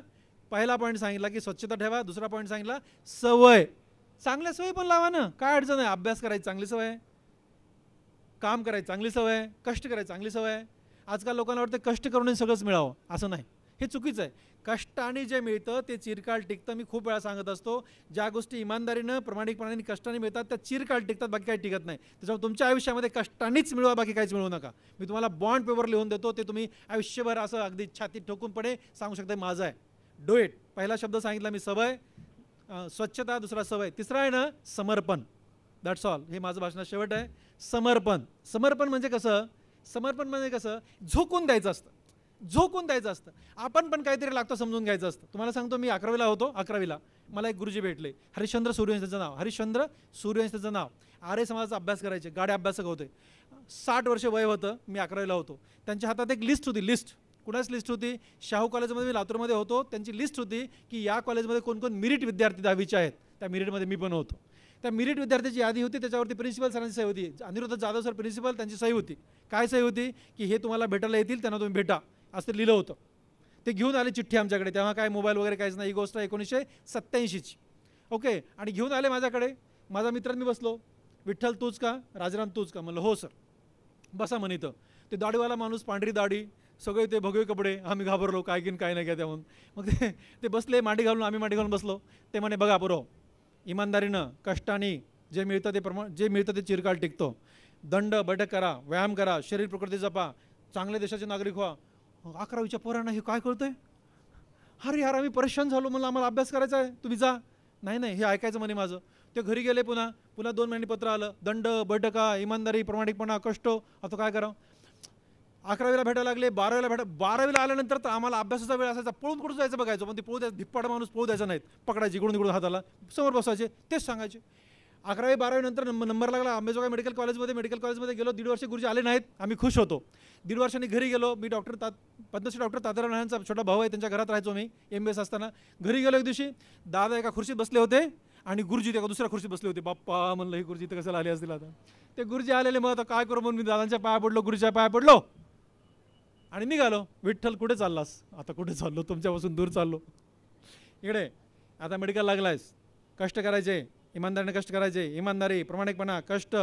S4: पहिला पॉईंट सांगितला की स्वच्छता ठेवा दुसरा पॉईंट सांगितला सवय चांगल्या सवय पण लावा ना काय अडचण आहे अभ्यास करायची चांगली सवय काम करायची चांगली सवय कष्ट करायची चांगली सवय आजकाल लोकांना वाटतं कष्ट करून सगळंच मिळावं असं नाही हे चुकीचं आहे कष्टाने जे मिळतं ते चिरकाल टिकतं मी खूप वेळा सांगत असतो ज्या गोष्टी इमानदारीनं प्रामाणिकपणाने कष्टाने मिळतात त्या चिरकाल टिकतात बाकी काही टिकत नाही त्याच्यामुळे तुमच्या आयुष्यामध्ये कष्टानेच मिळवा बाकी काहीच मिळवू नका मी तुम्हाला बॉन्ड पेपर लिहून देतो ते तुम्ही आयुष्यभर असं अगदी छातीत ठोकून पडे सांगू शकता माझं आहे डोएट पहिला शब्द सांगितला मी सवय स्वच्छता दुसरा सवय तिसरा आहे ना समर्पण दॅट्स ऑल हे माझं भाषणात शेवट आहे समर्पण समर्पण म्हणजे कसं समर्पण म्हणजे कसं झोकून द्यायचं असतं झोकून द्यायचं असतं आपण पण काहीतरी लागतं समजून घ्यायचं असतं तुम्हाला सांगतो मी अकरावीला होतो अकरावीला मला एक गुरुजी भेटले हरिश्चंद्र सूर्यवंश नाव हरिश्चंद्र सूर्यवंश नाव आर्य समाजाचा अभ्यास करायचे गाडे अभ्यासक होते साठ वर्ष वय होतं मी अकरावीला होतो त्यांच्या हातात एक लिस्ट होती लिस्ट कुणाच लिस्ट होती शाहू कॉलेजमध्ये मी लातूरमध्ये होतो त्यांची लिस्ट होती की या कॉलेजमध्ये कोण कोण मिरिट विद्यार्थी दहावीचे आहेत त्या मिरिटमध्ये मी पण होतो त्या मिरिट विद्यार्थ्याची यादी होती त्याच्यावरती प्रिन्सिपल सरांची सही होती अनिरुद्ध जाधव सर प्रिन्सिपल त्यांची सही होती काय सही होती की हे तुम्हाला भेटायला येतील त्यांना तुम्ही भेटा असं लिहिलं होतं ते घेऊन आले चिठ्ठी आमच्याकडे तेव्हा काय मोबाईल वगैरे काहीच नाही ही गोष्ट एकोणीसशे सत्त्याऐंशीची ओके आणि घेऊन आले माझ्याकडे माझा मित्र मी बसलो विठ्ठल तूच का राजाराम तूच का म्हणलं हो सर बसा म्हण इथं ते दाढीवाला माणूस पांढरी दाढी सगळे ते भगवे कपडे आम्ही घाबरलो काय किन काय नाही काय त्या म्हणून मग ते ते बसले मांडी घालून आम्ही मांडी घालून बसलो ते म्हणे बघा बरो इमानदारीनं कष्टाने जे मिळतं ते प्रमाण जे मिळतं ते चिरकाल टिकतो दंड बड करा व्यायाम करा शरीर प्रकृती जपा चांगल्या देशाचे नागरिक व्हा अकरावीच्या पोरांना हे काय कळतंय अरे यार आम्ही परेशान झालो मला आम्हाला अभ्यास करायचा आहे तुम्ही जा नाही नाही हे ऐकायचं म्हणे माझं ते घरी गेले पुन्हा पुन्हा दोन महिने पत्र आलं दंड बैठका इमानदारी प्रमाणिकपणा कष्ट आता काय करावं अकरावीला भेटायला लागले बारावीला भेटा बारावीला आल्यानंतर तर आम्हाला अभ्यासाचा वेळ असायचा पळून कुठं जायचं बघायचं पण ते पोहू द्यायचं धिप्पाड माणूस पोहू द्यायचा नाहीत पकडायची इकडून इकडून हाताला समोर बसायचे तेच सांगायचे अकरावी बारावी नंतर नंबर लागला अंबेजोगाई मेडिकल कॉलेजमध्ये मेडिकल कॉलेजमध्ये गेलो दीड वर्ष गुरुजी आले नाहीत आम्ही खुश होतो दीड वर्षांनी घरी गेलो मी डॉक्टर तात पद्मश्री डॉक्टर ताताराव यांचा छोटा भाऊ आहे त्यांच्या घरात राहायचो मी एम बी एस असताना घरी गेलो एक दिवशी दादा एका खुर्शीत बसले होते आणि गुरुजी एका दुसऱ्या खुर्शीत बसले होते बाप्पा म्हणलं हे गुरुजी तर कसं आले असतील आता ते गुरुजी आलेले मग आता काय करू म्हणून मी दादांच्या पाया पडलो गुरुजीच्या पाया पडलो आणि निघालो विठ्ठल कुठे चाललास आता कुठे चाललो तुमच्यापासून दूर चाललो इकडे आता मेडिकल लागलायस कष्ट करायचे इमानदारीने कष्ट करायचे इमानदारी प्रामाणिकपणा कष्ट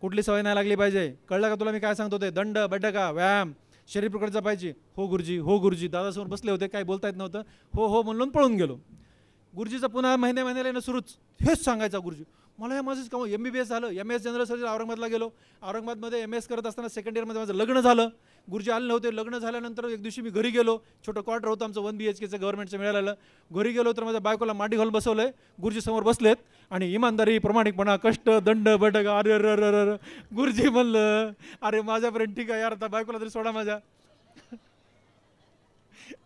S4: कुठली सवय नाही लागली पाहिजे कळलं का तुला मी काय सांगतो ते दंड बैठका व्यायाम शरीर प्रकारचा पाहिजे हो गुरुजी हो गुरुजी दादासमोर बसले होते काय बोलता येत नव्हतं हो हो म्हणून पळून गेलो गुरुजीचा पुन्हा महिन्या महिन्याला येणं सुरूच हेच सांगायचा गुरुजी मला हे माझंच काम एम बी बी एस झालं एम एस जनरल सर्जन औरंगाबादला गेलो औरंगाबादमध्ये एम एस करत असताना सेकंड इयरमध्ये माझं लग्न झालं गुरुजी आले नव्हते लग्न झाल्यानंतर एक दिवशी मी घरी गेलो छोटं क्वार्टर होतं आमचं वन बी एच केचं गव्हर्नमेंटचं मिळालेलं घरी गेलो तर माझ्या बायकोला मांडी हॉल बसवलं आहे गुरुजी समोर बसलेत आणि इमानदारी प्रामाणिकपणा कष्ट दंड बटक अरे र गुरुजी म्हणलं अरे माझ्यापर्यंत ठीक आहे यार आता बायकोला तरी सोडा माझ्या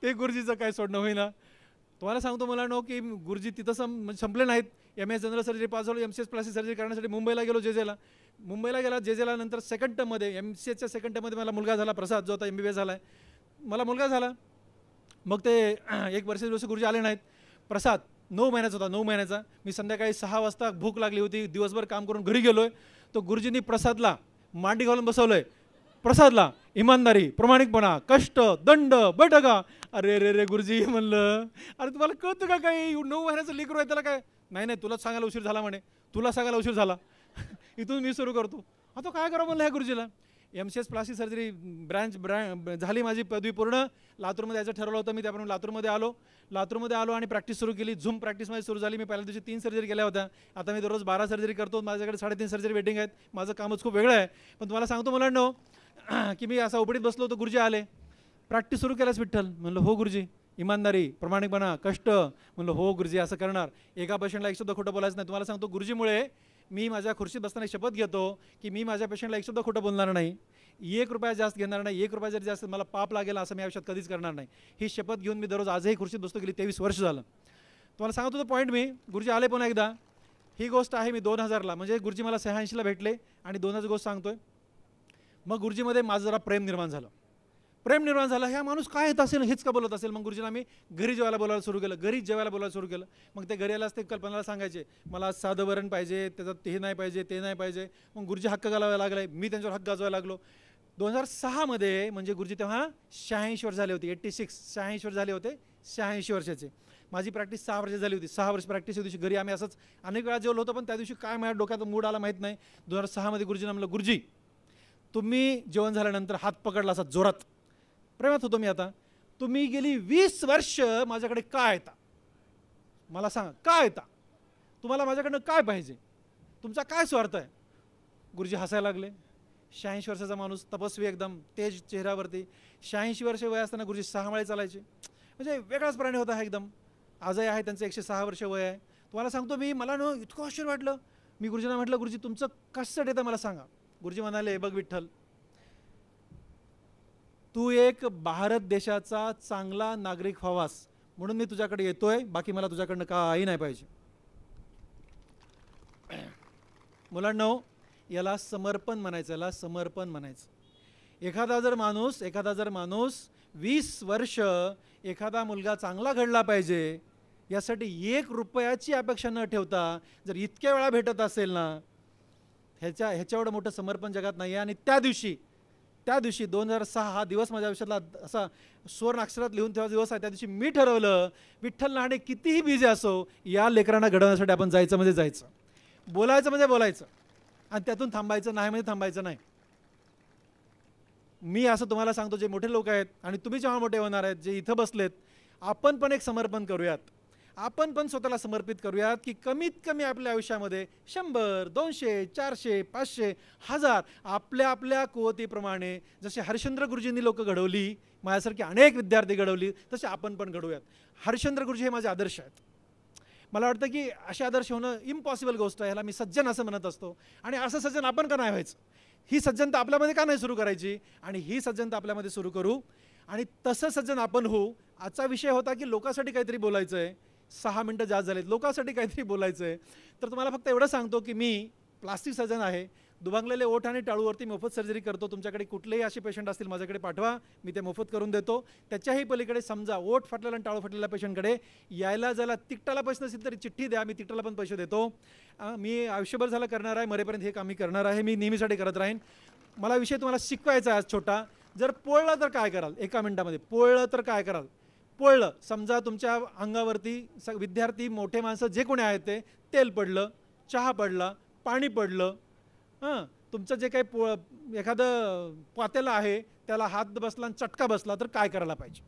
S4: ते गुरुजीचं काय सोडणं होईना तुम्हाला सांगतो मला नो की गुरुजी तिथं संप संपले नाहीत M S general surgery pass झालो M C S plastic surgery करण्यासाठी मुंबईला गेलो जेजेला मुंबईला गेला जेजेला नंतर सेकंड टर्ममध्ये एम सी एसच्या सेकंड टर्ममध्ये मला मुलगा झाला प्रसाद जो आता एम बी बी एस मला मुलगा झाला मग ते एक वर्ष दिवस गुरुजी आले नाहीत प्रसाद नऊ महिन्याचा होता नऊ महिन्याचा मी संध्याकाळी सहा वाजता भूक लागली होती दिवसभर काम करून घरी गेलो तो गुरुजींनी प्रसादला मांडी घालून बसवलं आहे प्रसादला इमानदारी प्रामाणिकपणा कष्ट दंड बैठका अरे रे रे गुरुजी म्हणलं अरे तुम्हाला कळतं का काही नऊ महिन्याचं लेकरू आहे त्याला काय नाही नाही तुलाच सांगायला उशीर झाला म्हणे तुला सांगायला उशीर झाला इथून मी सुरू करतो आता काय करा म्हणलं ह्या गुरुजीला M C S plastic surgery branch ब्रँ झाली माझी पदवी पूर्ण लातूरमध्ये यायचं ठरवलं होतं मी त्याप्रमाणे लातूरमध्ये आलो लातूरमध्ये आलो आणि प्रॅक्टिस सुरू केली झूम प्रॅक्टिस प्रॅक्टिसमध्ये सुरू झाली मी पहिल्या दिवशी तीन सर्जरी केल्या होत्या आता मी दररोज बारा सर्जरी करतो माझ्याकडे साडेतीन सर्जरी वेटिंग आहेत माझं कामच खूप वेगळं आहे पण तुम्हाला सांगतो मला नो की मी असा उपडीत बसलो होतो गुरुजी आले प्रॅक्टिस सुरू केल्यास विठ्ठल म्हणलं हो गुरुजी इमानदारी प्रामाणिकपणा कष्ट म्हणलं हो गुरुजी असं करणार एका पेशंटला एक सुद्धा खोटं बोलायचं नाही तुम्हाला सांगतो गुरुजीमुळे मी माझ्या खुर्शीत बसताना शपथ घेतो की मी माझ्या पेशंटला एक खोटं बोलणार नाही एक रुपया जास्त घेणार नाही एक रुपया जर जास्त मला पाप लागेल असं मी आयुष्यात कधीच करणार नाही ही शपथ घेऊन मी दररोज आजही खुर्शीत बसतो गेली तेवीस वर्ष झालं तुम्हाला सांगतो तो पॉईंट मी गुरुजी आले पुन्हा एकदा ही गोष्ट आहे मी दोन हजारला म्हणजे गुरुजी मला सहाऐंशीला भेटले आणि दोन हजार गोष्ट सांगतोय मग गुरुजीमध्ये माझं जरा प्रेम निर्माण झालं प्रेम निर्माण झालं ह्या माणूस काय येत असेल हेच का बोलत असेल मग गुरुजींना मी घरी जेवायला बोलायला सुरू केलं घरी जेवायला बोलायला सुरू केलं मग ते घरी आलाच ते कल्पनाला सांगायचे मला आज साधं वरण पाहिजे त्याचं हे नाही पाहिजे ते नाही पाहिजे मग गुरुजी हक्क घालावा लागलाय मी त्यांच्यावर हक्क गाजवायला लागलो दोन हजार सहामध्ये म्हणजे गुरुजी तेव्हा शहाऐंशी वर्ष झाले होते एट्टी सिक्स शहाऐंशी वर्ष झाले होते शहाऐंशी वर्षाचे माझी प्रॅक्टिस सहा वर्ष झाली होती सहा वर्ष प्रॅक्टिस दिवशी घरी आम्ही असंच अनेक वेळा जेवलो होतो पण त्या दिवशी काय माझ्या डोक्यात मूड आला माहीत नाही दोन हजार सहामध्ये गुरुजीनं म्हटलं गुरुजी तुम्ही जेवण झाल्यानंतर हात पकडला असा जोरात प्रेमात होतो मी आता तुम्ही गेली वीस वर्ष माझ्याकडे का येता मला सांगा का येता तुम्हाला माझ्याकडनं काय पाहिजे तुमचा काय स्वार्थ आहे गुरुजी हसायला लागले शहाऐंशी वर्षाचा माणूस तपस्वी एकदम तेज चेहऱ्यावरती शहाऐंशी वर्ष वय असताना गुरुजी सहा माळे चालायचे म्हणजे वेगळाच प्राणी होता हा एकदम आजही आहे त्यांचं एकशे सहा वर्ष वय आहे तुम्हाला सांगतो मी मला न इतकं आश्चर्य वाटलं मी गुरुजींना म्हटलं गुरुजी तुमचं कसं येतं मला सांगा गुरुजी म्हणाले बघ विठ्ठल तू एक भारत देशाचा चांगला नागरिक व्हावास म्हणून मी तुझ्याकडे येतोय बाकी मला तुझ्याकडनं काही नाही पाहिजे मुलांना याला समर्पण म्हणायचं याला समर्पण म्हणायचं एखादा जर माणूस एखादा जर माणूस वीस वर्ष एखादा मुलगा चांगला घडला पाहिजे यासाठी एक रुपयाची अपेक्षा न ठेवता जर इतक्या वेळा भेटत असेल ना ह्याच्या ह्याच्या एवढं मोठं समर्पण जगात नाही आहे आणि त्या दिवशी त्या दिवशी दोन हजार सहा हा दिवस माझ्या आयुष्यातला असा सुवर्ण अक्षरात लिहून ठेवा दिवस आहे त्या दिवशी मी ठरवलं विठ्ठल नाणे कितीही बिझी असो या लेकरांना घडवण्यासाठी आपण जायचं म्हणजे जायचं बोलायचं म्हणजे बोलायचं आणि त्यातून थांबायचं नाही म्हणजे थांबायचं नाही मी असं तुम्हाला सांगतो जे मोठे लोक आहेत आणि तुम्ही जेव्हा मोठे होणार आहेत जे इथं बसलेत आपण पण एक समर्पण करूयात आपण पण स्वतःला समर्पित करूयात की कमीत कमी आपल्या आयुष्यामध्ये शंभर दोनशे चारशे पाचशे हजार आपल्या आपल्या कुवतीप्रमाणे जसे हरिश्चंद्र गुरुजींनी लोक घडवली माझ्यासारखी अनेक विद्यार्थी घडवली तसे आपण पण घडवूयात हरिश्चंद्र गुरुजी हे माझे आदर्श आहेत मला वाटतं की असे आदर्श होणं इम्पॉसिबल गोष्ट आहे ह्याला मी सज्जन असं म्हणत असतो आणि असं सज्जन आपण का नाही व्हायचं ही सज्जनता आपल्यामध्ये का नाही सुरू करायची आणि ही सज्जनता आपल्यामध्ये सुरू करू आणि तसं सज्जन आपण होऊ आजचा विषय होता की लोकांसाठी काहीतरी बोलायचं आहे सहा मिनटं जास्त झालेत लोकांसाठी काहीतरी बोलायचं आहे तर तुम्हाला फक्त एवढं सांगतो की मी प्लास्टिक सर्जन आहे दुभांगलेले ओठ आणि टाळूवरती मोफत सर्जरी करतो तुमच्याकडे कुठलेही असे पेशंट असतील माझ्याकडे पाठवा मी ते मोफत करून देतो त्याच्याही पलीकडे समजा ओठ फाटलेला आणि टाळू फाटलेल्या पेशंटकडे यायला ज्याला तिकटाला पैसे नसेल तरी चिठ्ठी द्या मी तिकटाला पण पैसे देतो मी आयुष्यभर झालं करणार आहे मरेपर्यंत हे काम मी करणार आहे मी नेहमीसाठी करत राहीन मला विषय तुम्हाला शिकवायचा आहे आज छोटा जर पोळला तर काय कराल एका मिनटामध्ये पोळलं तर काय कराल पळलं समजा तुमच्या अंगावरती स विद्यार्थी मोठे माणसं जे कोणी आहेत ते तेल पडलं चहा पडला पाणी पडलं हां तुमचं जे काही पो एखादं पातेलं आहे त्याला हात बसला आणि चटका बसला तर काय करायला पाहिजे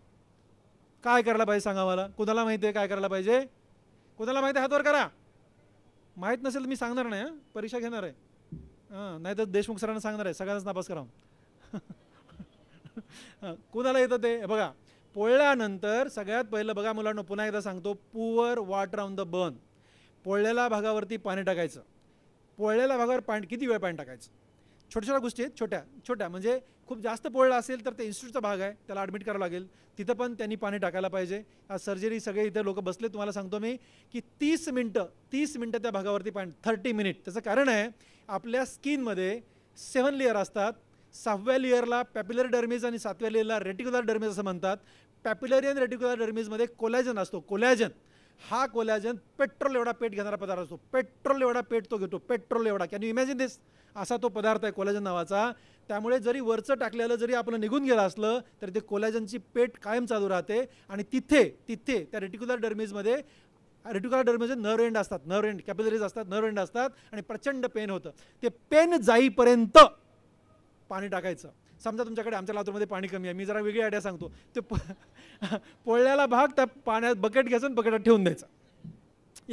S4: काय करायला पाहिजे सांगा मला कुणाला माहिती आहे काय करायला पाहिजे कुणाला माहिती आहे हातवर करा माहीत नसेल तर मी सांगणार नाही हां परीक्षा घेणार आहे हां नाही तर देशमुख सरांना सांगणार आहे सगळ्यांनाच नापास करा कुणाला येतं ते बघा पोळल्यानंतर सगळ्यात पहिलं बघा मुलांना पुन्हा एकदा सांगतो pour water on the burn पोळलेल्या भागावरती पाणी टाकायचं पोळलेल्या भागावर पाणी किती वेळ पाणी टाकायचं छोट्या छोट्या गोष्टी आहेत छोट्या छोट्या म्हणजे खूप जास्त पोळलं असेल तर ते इन्स्टिट्यूटचा भाग आहे त्याला ॲडमिट करावं लागेल तिथं पण त्यांनी पाणी टाकायला पाहिजे आज सर्जरी सगळे इथे लोक बसले तुम्हाला सांगतो मी की तीस मिनटं तीस मिनटं त्या भागावरती पाणी थर्टी मिनिट त्याचं कारण आहे आपल्या स्किनमध्ये सेवन लेअर असतात सहाव्या लेअरला पॅप्युलर डर्मिज आणि सातव्या लेअरला रेटिक्युलर डर्मिज असं म्हणतात पॅप्युलरी रेटिक्युलर डर्मीजमध्ये कोलॅजन असतो कोलॅजन हा कोलॅजन पेट्रोल एवढा पेट घेणारा पदार्थ असतो पेट्रोल एवढा पेट तो घेतो पेट्रोल एवढा कॅन यू इमॅजिन दिस असा तो पदार्थ आहे कोलॅजन नावाचा त्यामुळे जरी वरचं टाकलेलं जरी आपलं निघून गेलं असलं तरी ते कोलॅजनची पेट कायम चालू राहते आणि तिथे तिथे त्या रेटिक्युलर डर्मीजमध्ये रेटिक्युलर डर्मिज नर्व एंड असतात नर्व एंड कॅपिलरीज असतात नर्व एंड असतात आणि प्रचंड पेन होतं ते पेन जाईपर्यंत पाणी टाकायचं समजा तुमच्याकडे आमच्या लातूरमध्ये पाणी कमी आहे मी जरा वेगळी आयडिया सांगतो ते प पोळल्याला भाग त्या पाण्यात बकेट घ्यायचं बकेटात ठेवून द्यायचा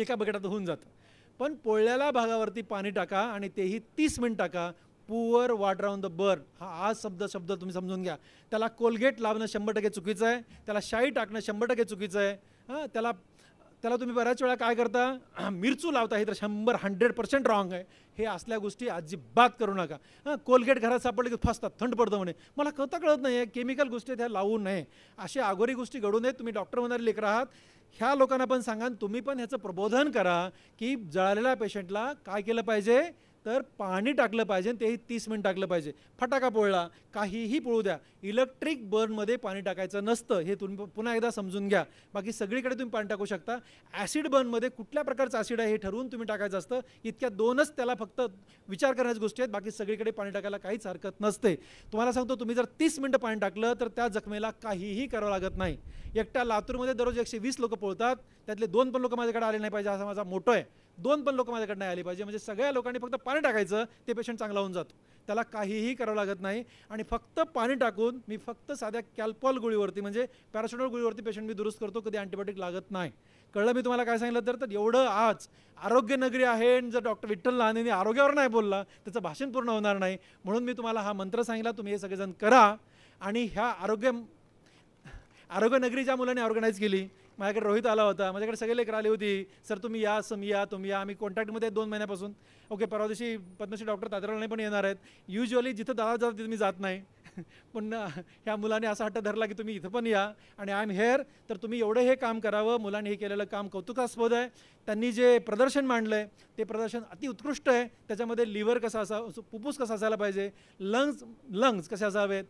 S4: एका बकेटात होऊन जातं पण पोळल्याला भागावरती पाणी टाका आणि तेही तीस मिनिट टाका pour water on the burn हा आज शब्द शब्द तुम्ही समजून घ्या त्याला कोलगेट लावणं शंभर टक्के चुकीचं आहे त्याला शाई टाकणं शंभर टक्के चुकीचं आहे हां त्याला त्याला तुम्ही बऱ्याच वेळा काय करता मिरचू लावता हे तर शंभर हंड्रेड पर्सेंट रॉंग आहे हे असल्या गोष्टी अजिबात करू नका हां कोलगेट घरात सापडले की फसतात थंड पडतं म्हणे मला कळता कळत नाही आहे केमिकल गोष्टी त्या लावू नये अशा आगोरी गोष्टी घडू नयेत तुम्ही डॉक्टर म्हणाले लेकर आहात ह्या लोकांना पण सांगा तुम्ही पण ह्याचं प्रबोधन करा की जळालेल्या पेशंटला काय केलं पाहिजे तर पाणी टाकलं पाहिजे तेही तीस मिनिट टाकलं पाहिजे फटाका पोळला काहीही पोळू द्या इलेक्ट्रिक बर्नमध्ये पाणी टाकायचं नसतं हे तुम्ही पुन्हा एकदा समजून घ्या बाकी सगळीकडे तुम्ही पाणी टाकू शकता ॲसिड बर्नमध्ये कुठल्या प्रकारचं ॲसिड आहे हे ठरवून तुम्ही टाकायचं असतं इतक्या दोनच त्याला फक्त विचार करण्याची गोष्टी आहेत बाकी सगळीकडे पाणी टाकायला काहीच हरकत नसते तुम्हाला सांगतो तुम्ही जर तीस मिनटं पाणी टाकलं तर त्या जखमेला काहीही करावं लागत नाही एकट्या लातूरमध्ये दररोज एकशे वीस लोकं पोळतात त्यातले दोन पण लोक माझ्याकडे आले नाही पाहिजे असा माझा मोठं आहे दोन पण लोक माझ्याकडनं नाही आली पाहिजे म्हणजे सगळ्या लोकांनी फक्त पाणी टाकायचं ते पेशंट चांगला होऊन जातो त्याला काहीही करावं लागत नाही आणि फक्त पाणी टाकून मी फक्त साध्या कॅल्पॉल गोळीवरती म्हणजे पॅरासिटॉल गोळीवरती पेशंट मी दुरुस्त करतो कधी अँटीबायोटिक लागत नाही कळलं मी तुम्हाला काय सांगितलं तर तर एवढं आज आरोग्य नगरी आहे आणि जर डॉक्टर विठ्ठल लहानेने आरोग्यावर नाही बोलला त्याचं भाषण पूर्ण होणार नाही म्हणून मी तुम्हाला हा मंत्र सांगितला तुम्ही हे सगळेजण करा आणि ह्या आरोग्य आरोग्य नगरी ज्या मुलांनी ऑर्गनाईज केली माझ्याकडे रोहित आला होता माझ्याकडे सगळे लेकर आले होती सर तुम्ही या सम या तुम्ही या आम्ही कॉन्टॅक्टमध्ये दोन महिन्यापासून ओके परवा दिवशी पद्मश्री डॉक्टर ताजरावणे पण येणार आहेत युजली जिथं दादा जातात तिथे मी जात नाही पण ह्या मुलाने असा हट्ट धरला की तुम्ही इथं पण या आणि आय एम हेअर तर तुम्ही एवढं हे काम करावं मुलांनी हे केलेलं काम कौतुकास्पद आहे त्यांनी जे प्रदर्शन मांडलं आहे ते प्रदर्शन अतिउत्कृष्ट आहे त्याच्यामध्ये लिव्हर कसा असा फुप्फूस कसा असायला पाहिजे लंग्स लंग्स कसे असावेत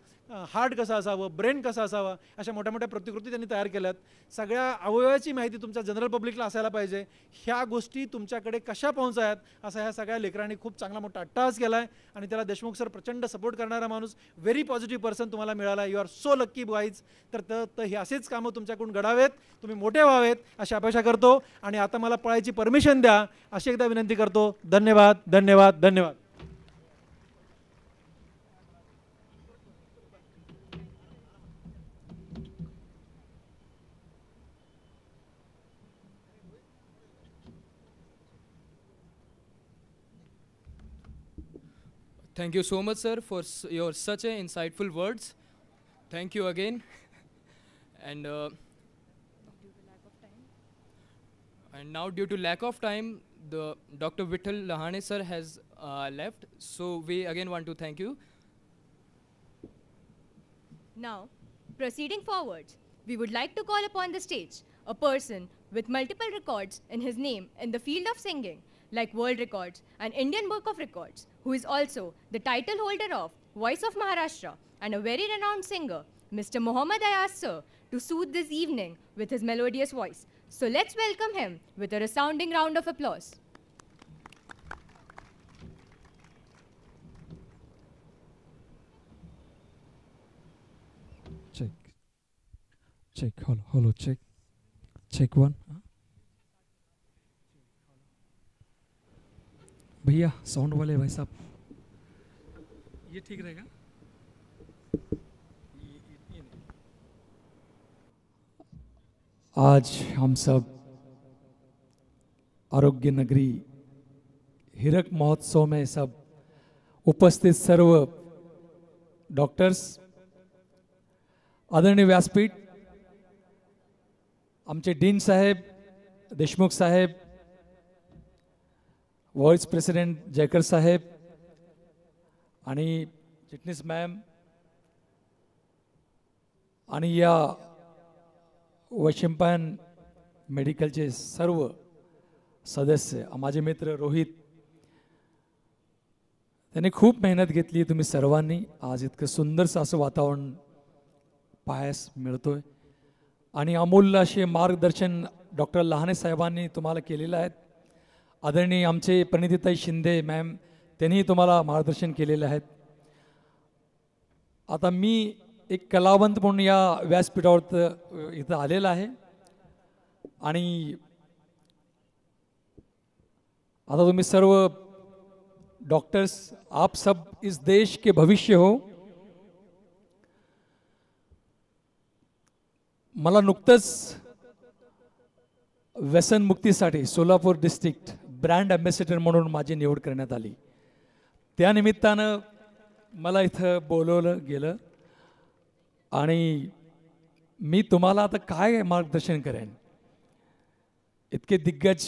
S4: हार्ट कसं असावं ब्रेन कसं असावा अशा मोठ्या मोठ्या प्रतिकृती त्यांनी तयार केल्यात सगळ्या अवयवाची माहिती तुमच्या जनरल पब्लिकला असायला पाहिजे ह्या गोष्टी तुमच्याकडे कशा पोहोचायत असा ह्या सगळ्या लेकरांनी खूप चांगला मोठा अट्टाहास केला आहे आणि त्याला देशमुख सर प्रचंड सपोर्ट करणारा माणूस व्हेरी पॉझिटिव्ह पर्सन तुम्हाला मिळाला you are so lucky boys तर हे असेच कामं तुमच्याकडून घडावेत तुम्ही मोठे व्हावेत अशी अपेक्षा करतो आणि आता मला पळायची परमिशन द्या अशी एकदा विनंती करतो धन्यवाद धन्यवाद धन्यवाद
S1: Thank you so much, sir, for your such a insightful words. Thank you again. and uh, and now due to lack of time, the Dr. Vittal Lahane sir has uh, left. So we again want to thank you.
S2: Now, proceeding forward, we would like to call upon the stage a person with multiple records in his name in the field of singing like World Records and Indian Book of Records, who is also the title holder of Voice of Maharashtra and a very renowned singer, Mr. Mohammad Ayaz sir, to soothe this evening with his melodious voice. So let's welcome him with a resounding round of applause.
S5: Check. Check. Hello, hello check. Check one. भैया sound वाले भाई साहब ये ठीक रहेगा आज हम सब आरोग्य नगरी हिरक महोत्सव में सब उपस्थित सर्व डॉक्टर्स आदरणीय व्यासपीठ आमचे डीन साहेब देशमुख साहेब व्हॉइस प्रेसिडेंट जयकर साहेब आणि चिटणीस मॅम आणि या वैशिंपायन मेडिकलचे सर्व सदस्य माझे मित्र रोहित त्यांनी खूप मेहनत घेतली तुम्ही सर्वांनी आज इतकं सुंदरसं असं वातावरण पाहायस मिळतोय आणि अमूल्य असे मार्गदर्शन डॉक्टर लहाने साहेबांनी तुम्हाला केलेलं आहे आदरणीय आमचे प्रणितीताई शिंदे मॅम त्यांनीही तुम्हाला मार्गदर्शन केलेले आहेत आता मी एक कलावंत म्हणून या व्यासपीठावर इथं आलेला आहे आणि आता तुम्ही सर्व डॉक्टर्स आप सब इस देश के भविष्य हो मला नुकतंच व्यसनमुक्तीसाठी सोलापूर डिस्ट्रिक्ट ब्रँड ॲम्बॅसेडर म्हणून माझी निवड करण्यात आली त्यानिमित्तानं मला इथं बोलवलं गेलं आणि मी तुम्हाला आता काय मार्गदर्शन करेन इतके दिग्गज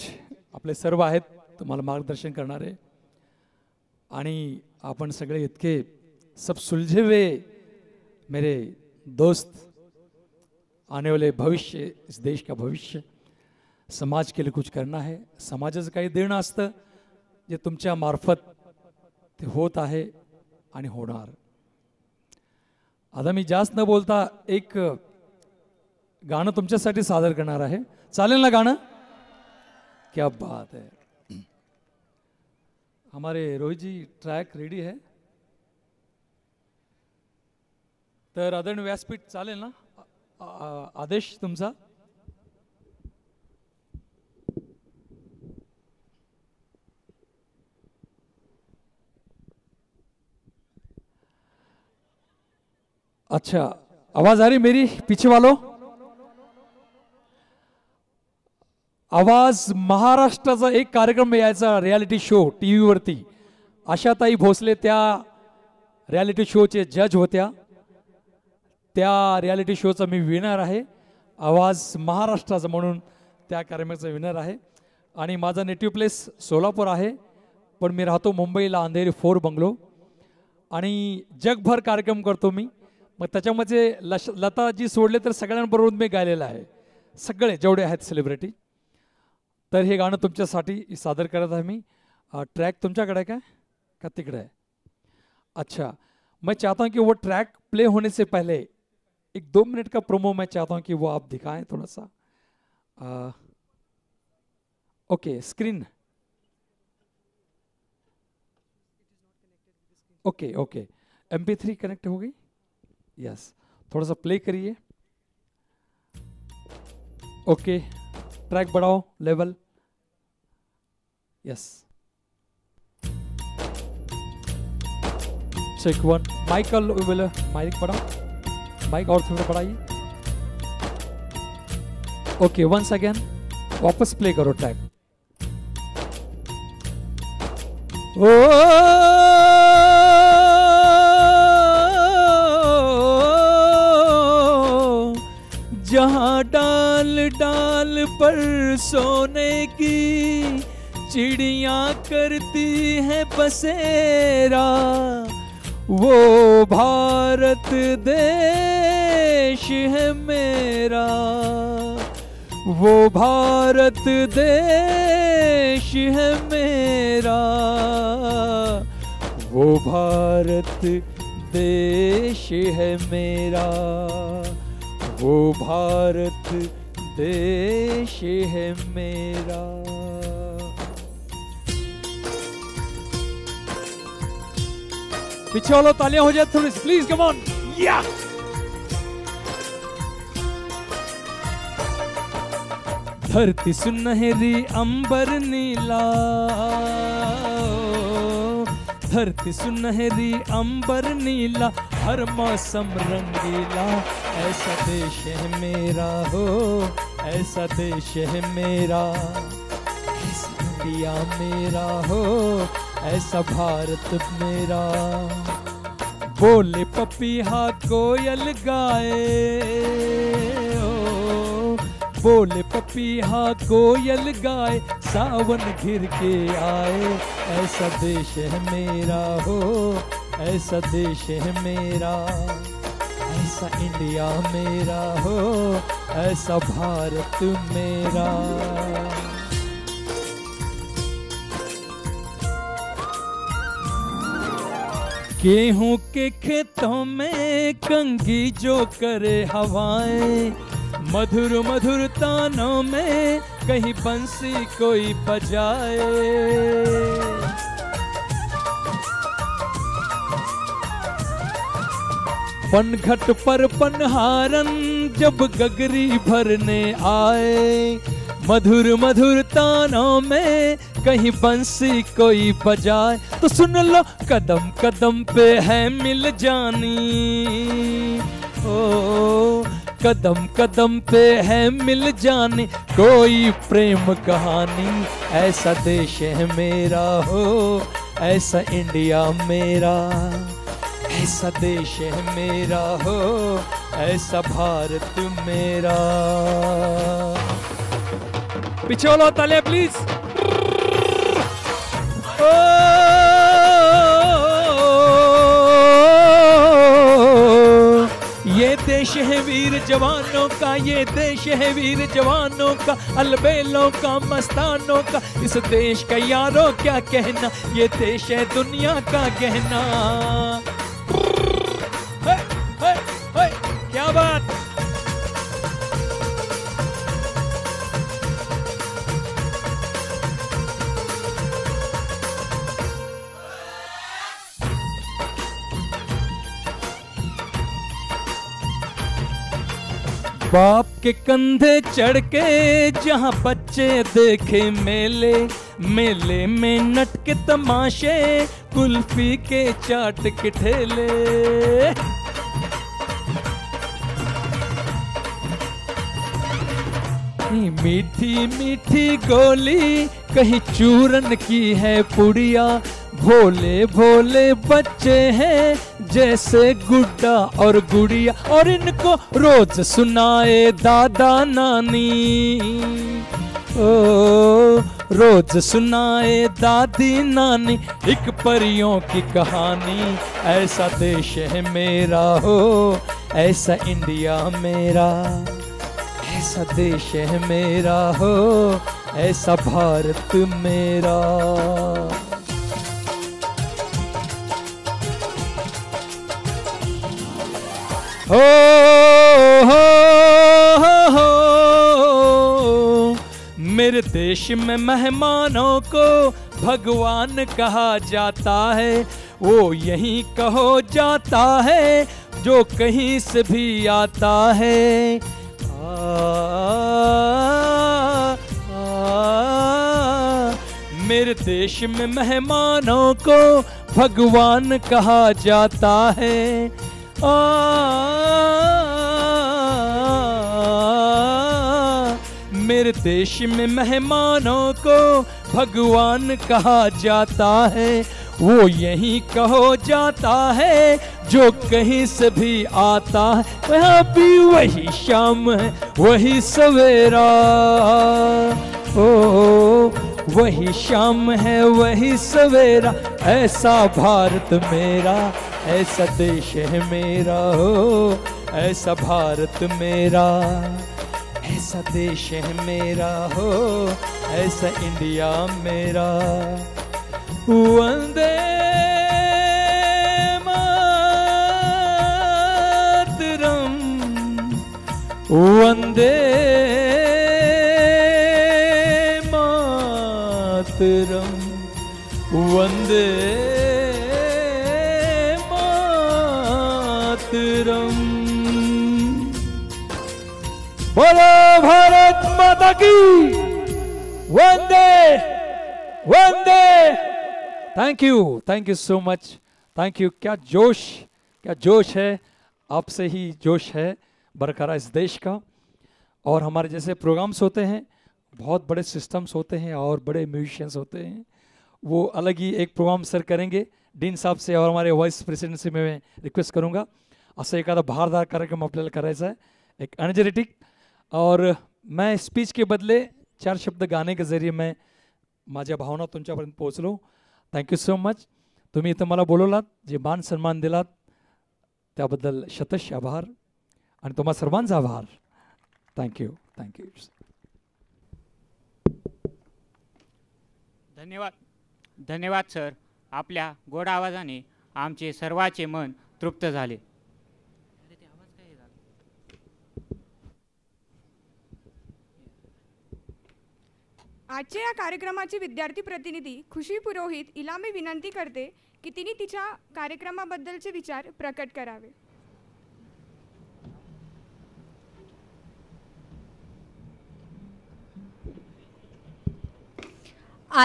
S5: आपले सर्व आहेत तुम्हाला मार्गदर्शन करणारे आणि आपण सगळे इतके सब सुलझेवे मेरे दोस्त आने वाले भविष्य इस देश का भविष्य समाज के लिए कुछ करना है समाजाचं काही देणं असतं जे तुमच्या मार्फत ते होत आहे आणि होणार आता मी जास्त न बोलता एक गाणं तुमच्यासाठी सादर करणार आहे चालेल ना गाणं क्या बात है हमारे रोहित जी ट्रॅक रेडी है तर आदरण व्यासपीठ चालेल ना आदेश तुमचा अच्छा आवाज आ रही मेरी पीछे वालों आवाज महाराष्ट्राचा एक कार्यक्रम यायचा रियालिटी शो टी व्हीवरती आशाताई भोसले त्या रियालिटी शोचे जज होत्या त्या रियालिटी शोचा मी विनर आहे आवाज महाराष्ट्राचा म्हणून त्या कार्यक्रमाचा विनर आहे आणि माझा नेटिव्ह प्लेस सोलापूर आहे पण मी राहतो मुंबईला अंधेरी फोर बंगलो आणि जगभर कार्यक्रम करतो मी मग त्याच्यामध्ये लश लताजी सोडले तो सगर मैं गायलेलं है सगले जेवड़े हैं सेलिब्रिटी तो ये गाण तुमच्यासाठी सादर करता है मी ट्रैक तुम्हारक है काय का तिकडे है अच्छा मैं चाहता हूँ कि वो ट्रैक प्ले होने से पहले एक दो मिनट का प्रोमो मैं चाहता हूँ कि वो आप दिखाएं थोड़ा सा आ, okay screen okay okay M three connect हो गई यस थोड़ा सा प्ले करिए ओके ट्रैक बढ़ाओ level yes check one mic बोले माइक बढ़ाओ माइक और थोड़ा बढ़ाइए ओके वंस अगेन वापस प्ले करो ट्रैक ओ oh! डाल डाल पर सोने की चिड़िया करती है बसेरा वो भारत देश है मेरा वो भारत देश है मेरा वो भारत देश है मेरा वो भारत देश है मेरा पीछे वालों तालियां हो जाए थोड़ी प्लीज कम या धरती सुनहरी अंबर नीला धरती सुनहरी अंबर नीला हर मौसम रंगीला ऐसा देश है मेरा हो ऐसा देश है मेरा इस इंडिया मेरा हो ऐसा भारत मेरा बोले पपीहा कोयल गाए बोले पपीहा कोयल गाए सावन घिर के आए ऐसा देश है मेरा हो ऐसा देश है मेरा ऐसा इंडिया मेरा हो ऐसा भारत मेरा गेहूं के खेतों में कंगी जो करे हवाएं मधुर मधुर तानों में कहीं बंसी कोई बजाए पन घट पर पनहारन जब गगरी भरने आए मधुर मधुर तानों में कहीं बंसी कोई बजाए तो सुन लो कदम कदम पे है मिल जानी ओ कदम कदम पे है मिल जानी कोई प्रेम कहानी ऐसा देश है मेरा हो ऐसा इंडिया मेरा ऐसा देश है मेरा हो ऐसा भारत मेरा पीछे वाला ताले प्लीज ये देश है वीर जवानों का ये देश है वीर जवानों का अलबेलों का मस्तानों का इस देश का यारों क्या कहना ये देश है दुनिया का कहना बाप के कंधे चढ़ के जहाँ बच्चे देखे मेले मेले में नट के तमाशे कुल्फी के चाट के ठेले मीठी मीठी गोली कहीं चूरन की है पुड़िया भोले भोले बच्चे हैं जैसे गुड्डा और गुड़िया और इनको रोज सुनाए दादा नानी ओ रोज सुनाए दादी नानी एक परियों की कहानी ऐसा देश है मेरा हो ऐसा इंडिया मेरा ऐसा देश है मेरा हो ऐसा भारत मेरा
S4: हो हो
S5: मेरे देश में मेहमानों को भगवान कहा जाता है वो यहीं कहो जाता है जो कहीं से भी आता है मेरे देश में मेहमानों को भगवान कहा जाता है मेरे देश में मेहमानों को भगवान कहा जाता है वो यही कहो जाता है जो कहीं से भी आता है वह भी वही शाम है वही सवेरा ओ वही शाम है वही सवेरा ऐसा भारत मेरा ऐसा देश है मेरा हो ऐसा भारत मेरा ऐसा देश है मेरा हो ऐसा इंडिया मेरा वंदे मातरम वंदे मातरम वंदे बोलो भारत माता की वंदे वंदे thank you thank you so much thank you क्या जोश क्या जोश है आपसे ही जोश है बरकरार इस देश का और हमारे जैसे प्रोग्राम्स होते हैं बहुत बड़े सिस्टम्स होते हैं और बड़े म्यूजिशियंस होते हैं वो अलग ही एक प्रोग्राम सर करेंगे डीन साहब से और हमारे वाइस प्रेसिडेंट से मैं रिक्वेस्ट करूंगा असं एखादा भारदार कार्यक्रम अपने कराए एक एनर्जेटिक और मैं स्पीच के बदले चार शब्द गाने के जरिए मैं माझ्या भावना तुमच्यापर्यंत पोहोचलो थँक्यू सो मच तुम्ही इथं मला बोलवलात जे मान सन्मान दिलात त्याबद्दल शतश आभार आणि तुम्हा सर्वांचा आभार थँक्यू थँक्यू
S4: धन्यवाद धन्यवाद सर आपल्या गोड आवाजाने आमचे सर्वाचे मन तृप्त झाले
S2: आजच्या या कार्यक्रमाचे विद्यार्थी प्रतिनिधी खुशी पुरोहित इलामी विनंती करते की तिने तिच्या कार्यक्रमाबद्दलचे विचार प्रकट करावे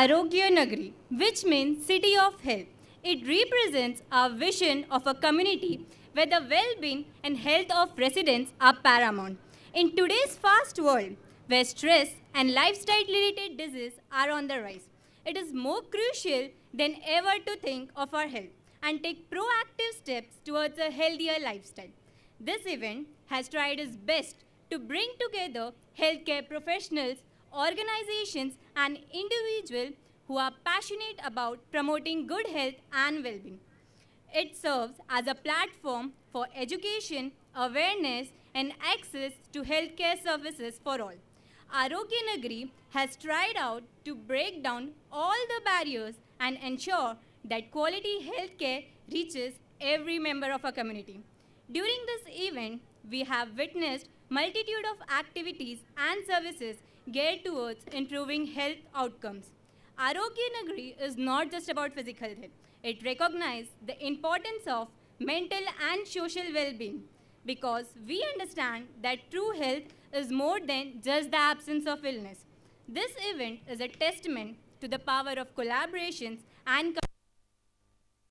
S6: Arogya Nagari which means city of health it represents a vision of a community where well and health of residents are paramount in today's fast world where stress and lifestyle-related diseases are on the rise. It is more crucial than ever to think of our health and take proactive steps towards a healthier lifestyle. This event has tried its best to bring together healthcare professionals, organizations, and individuals who are passionate about promoting good health and well-being. It serves as a platform for education, awareness, and access to healthcare services for all. Nagri has tried out to break down all the barriers and ensure that quality healthcare reaches every member of our community. During this event, we have witnessed multitude of activities and services geared towards improving health outcomes. Arogya Nagri is not just about physical health. It recognizes the importance of mental and social well-being because we understand that true health is more than just the absence of illness. This event is a testament to the power of collaborations and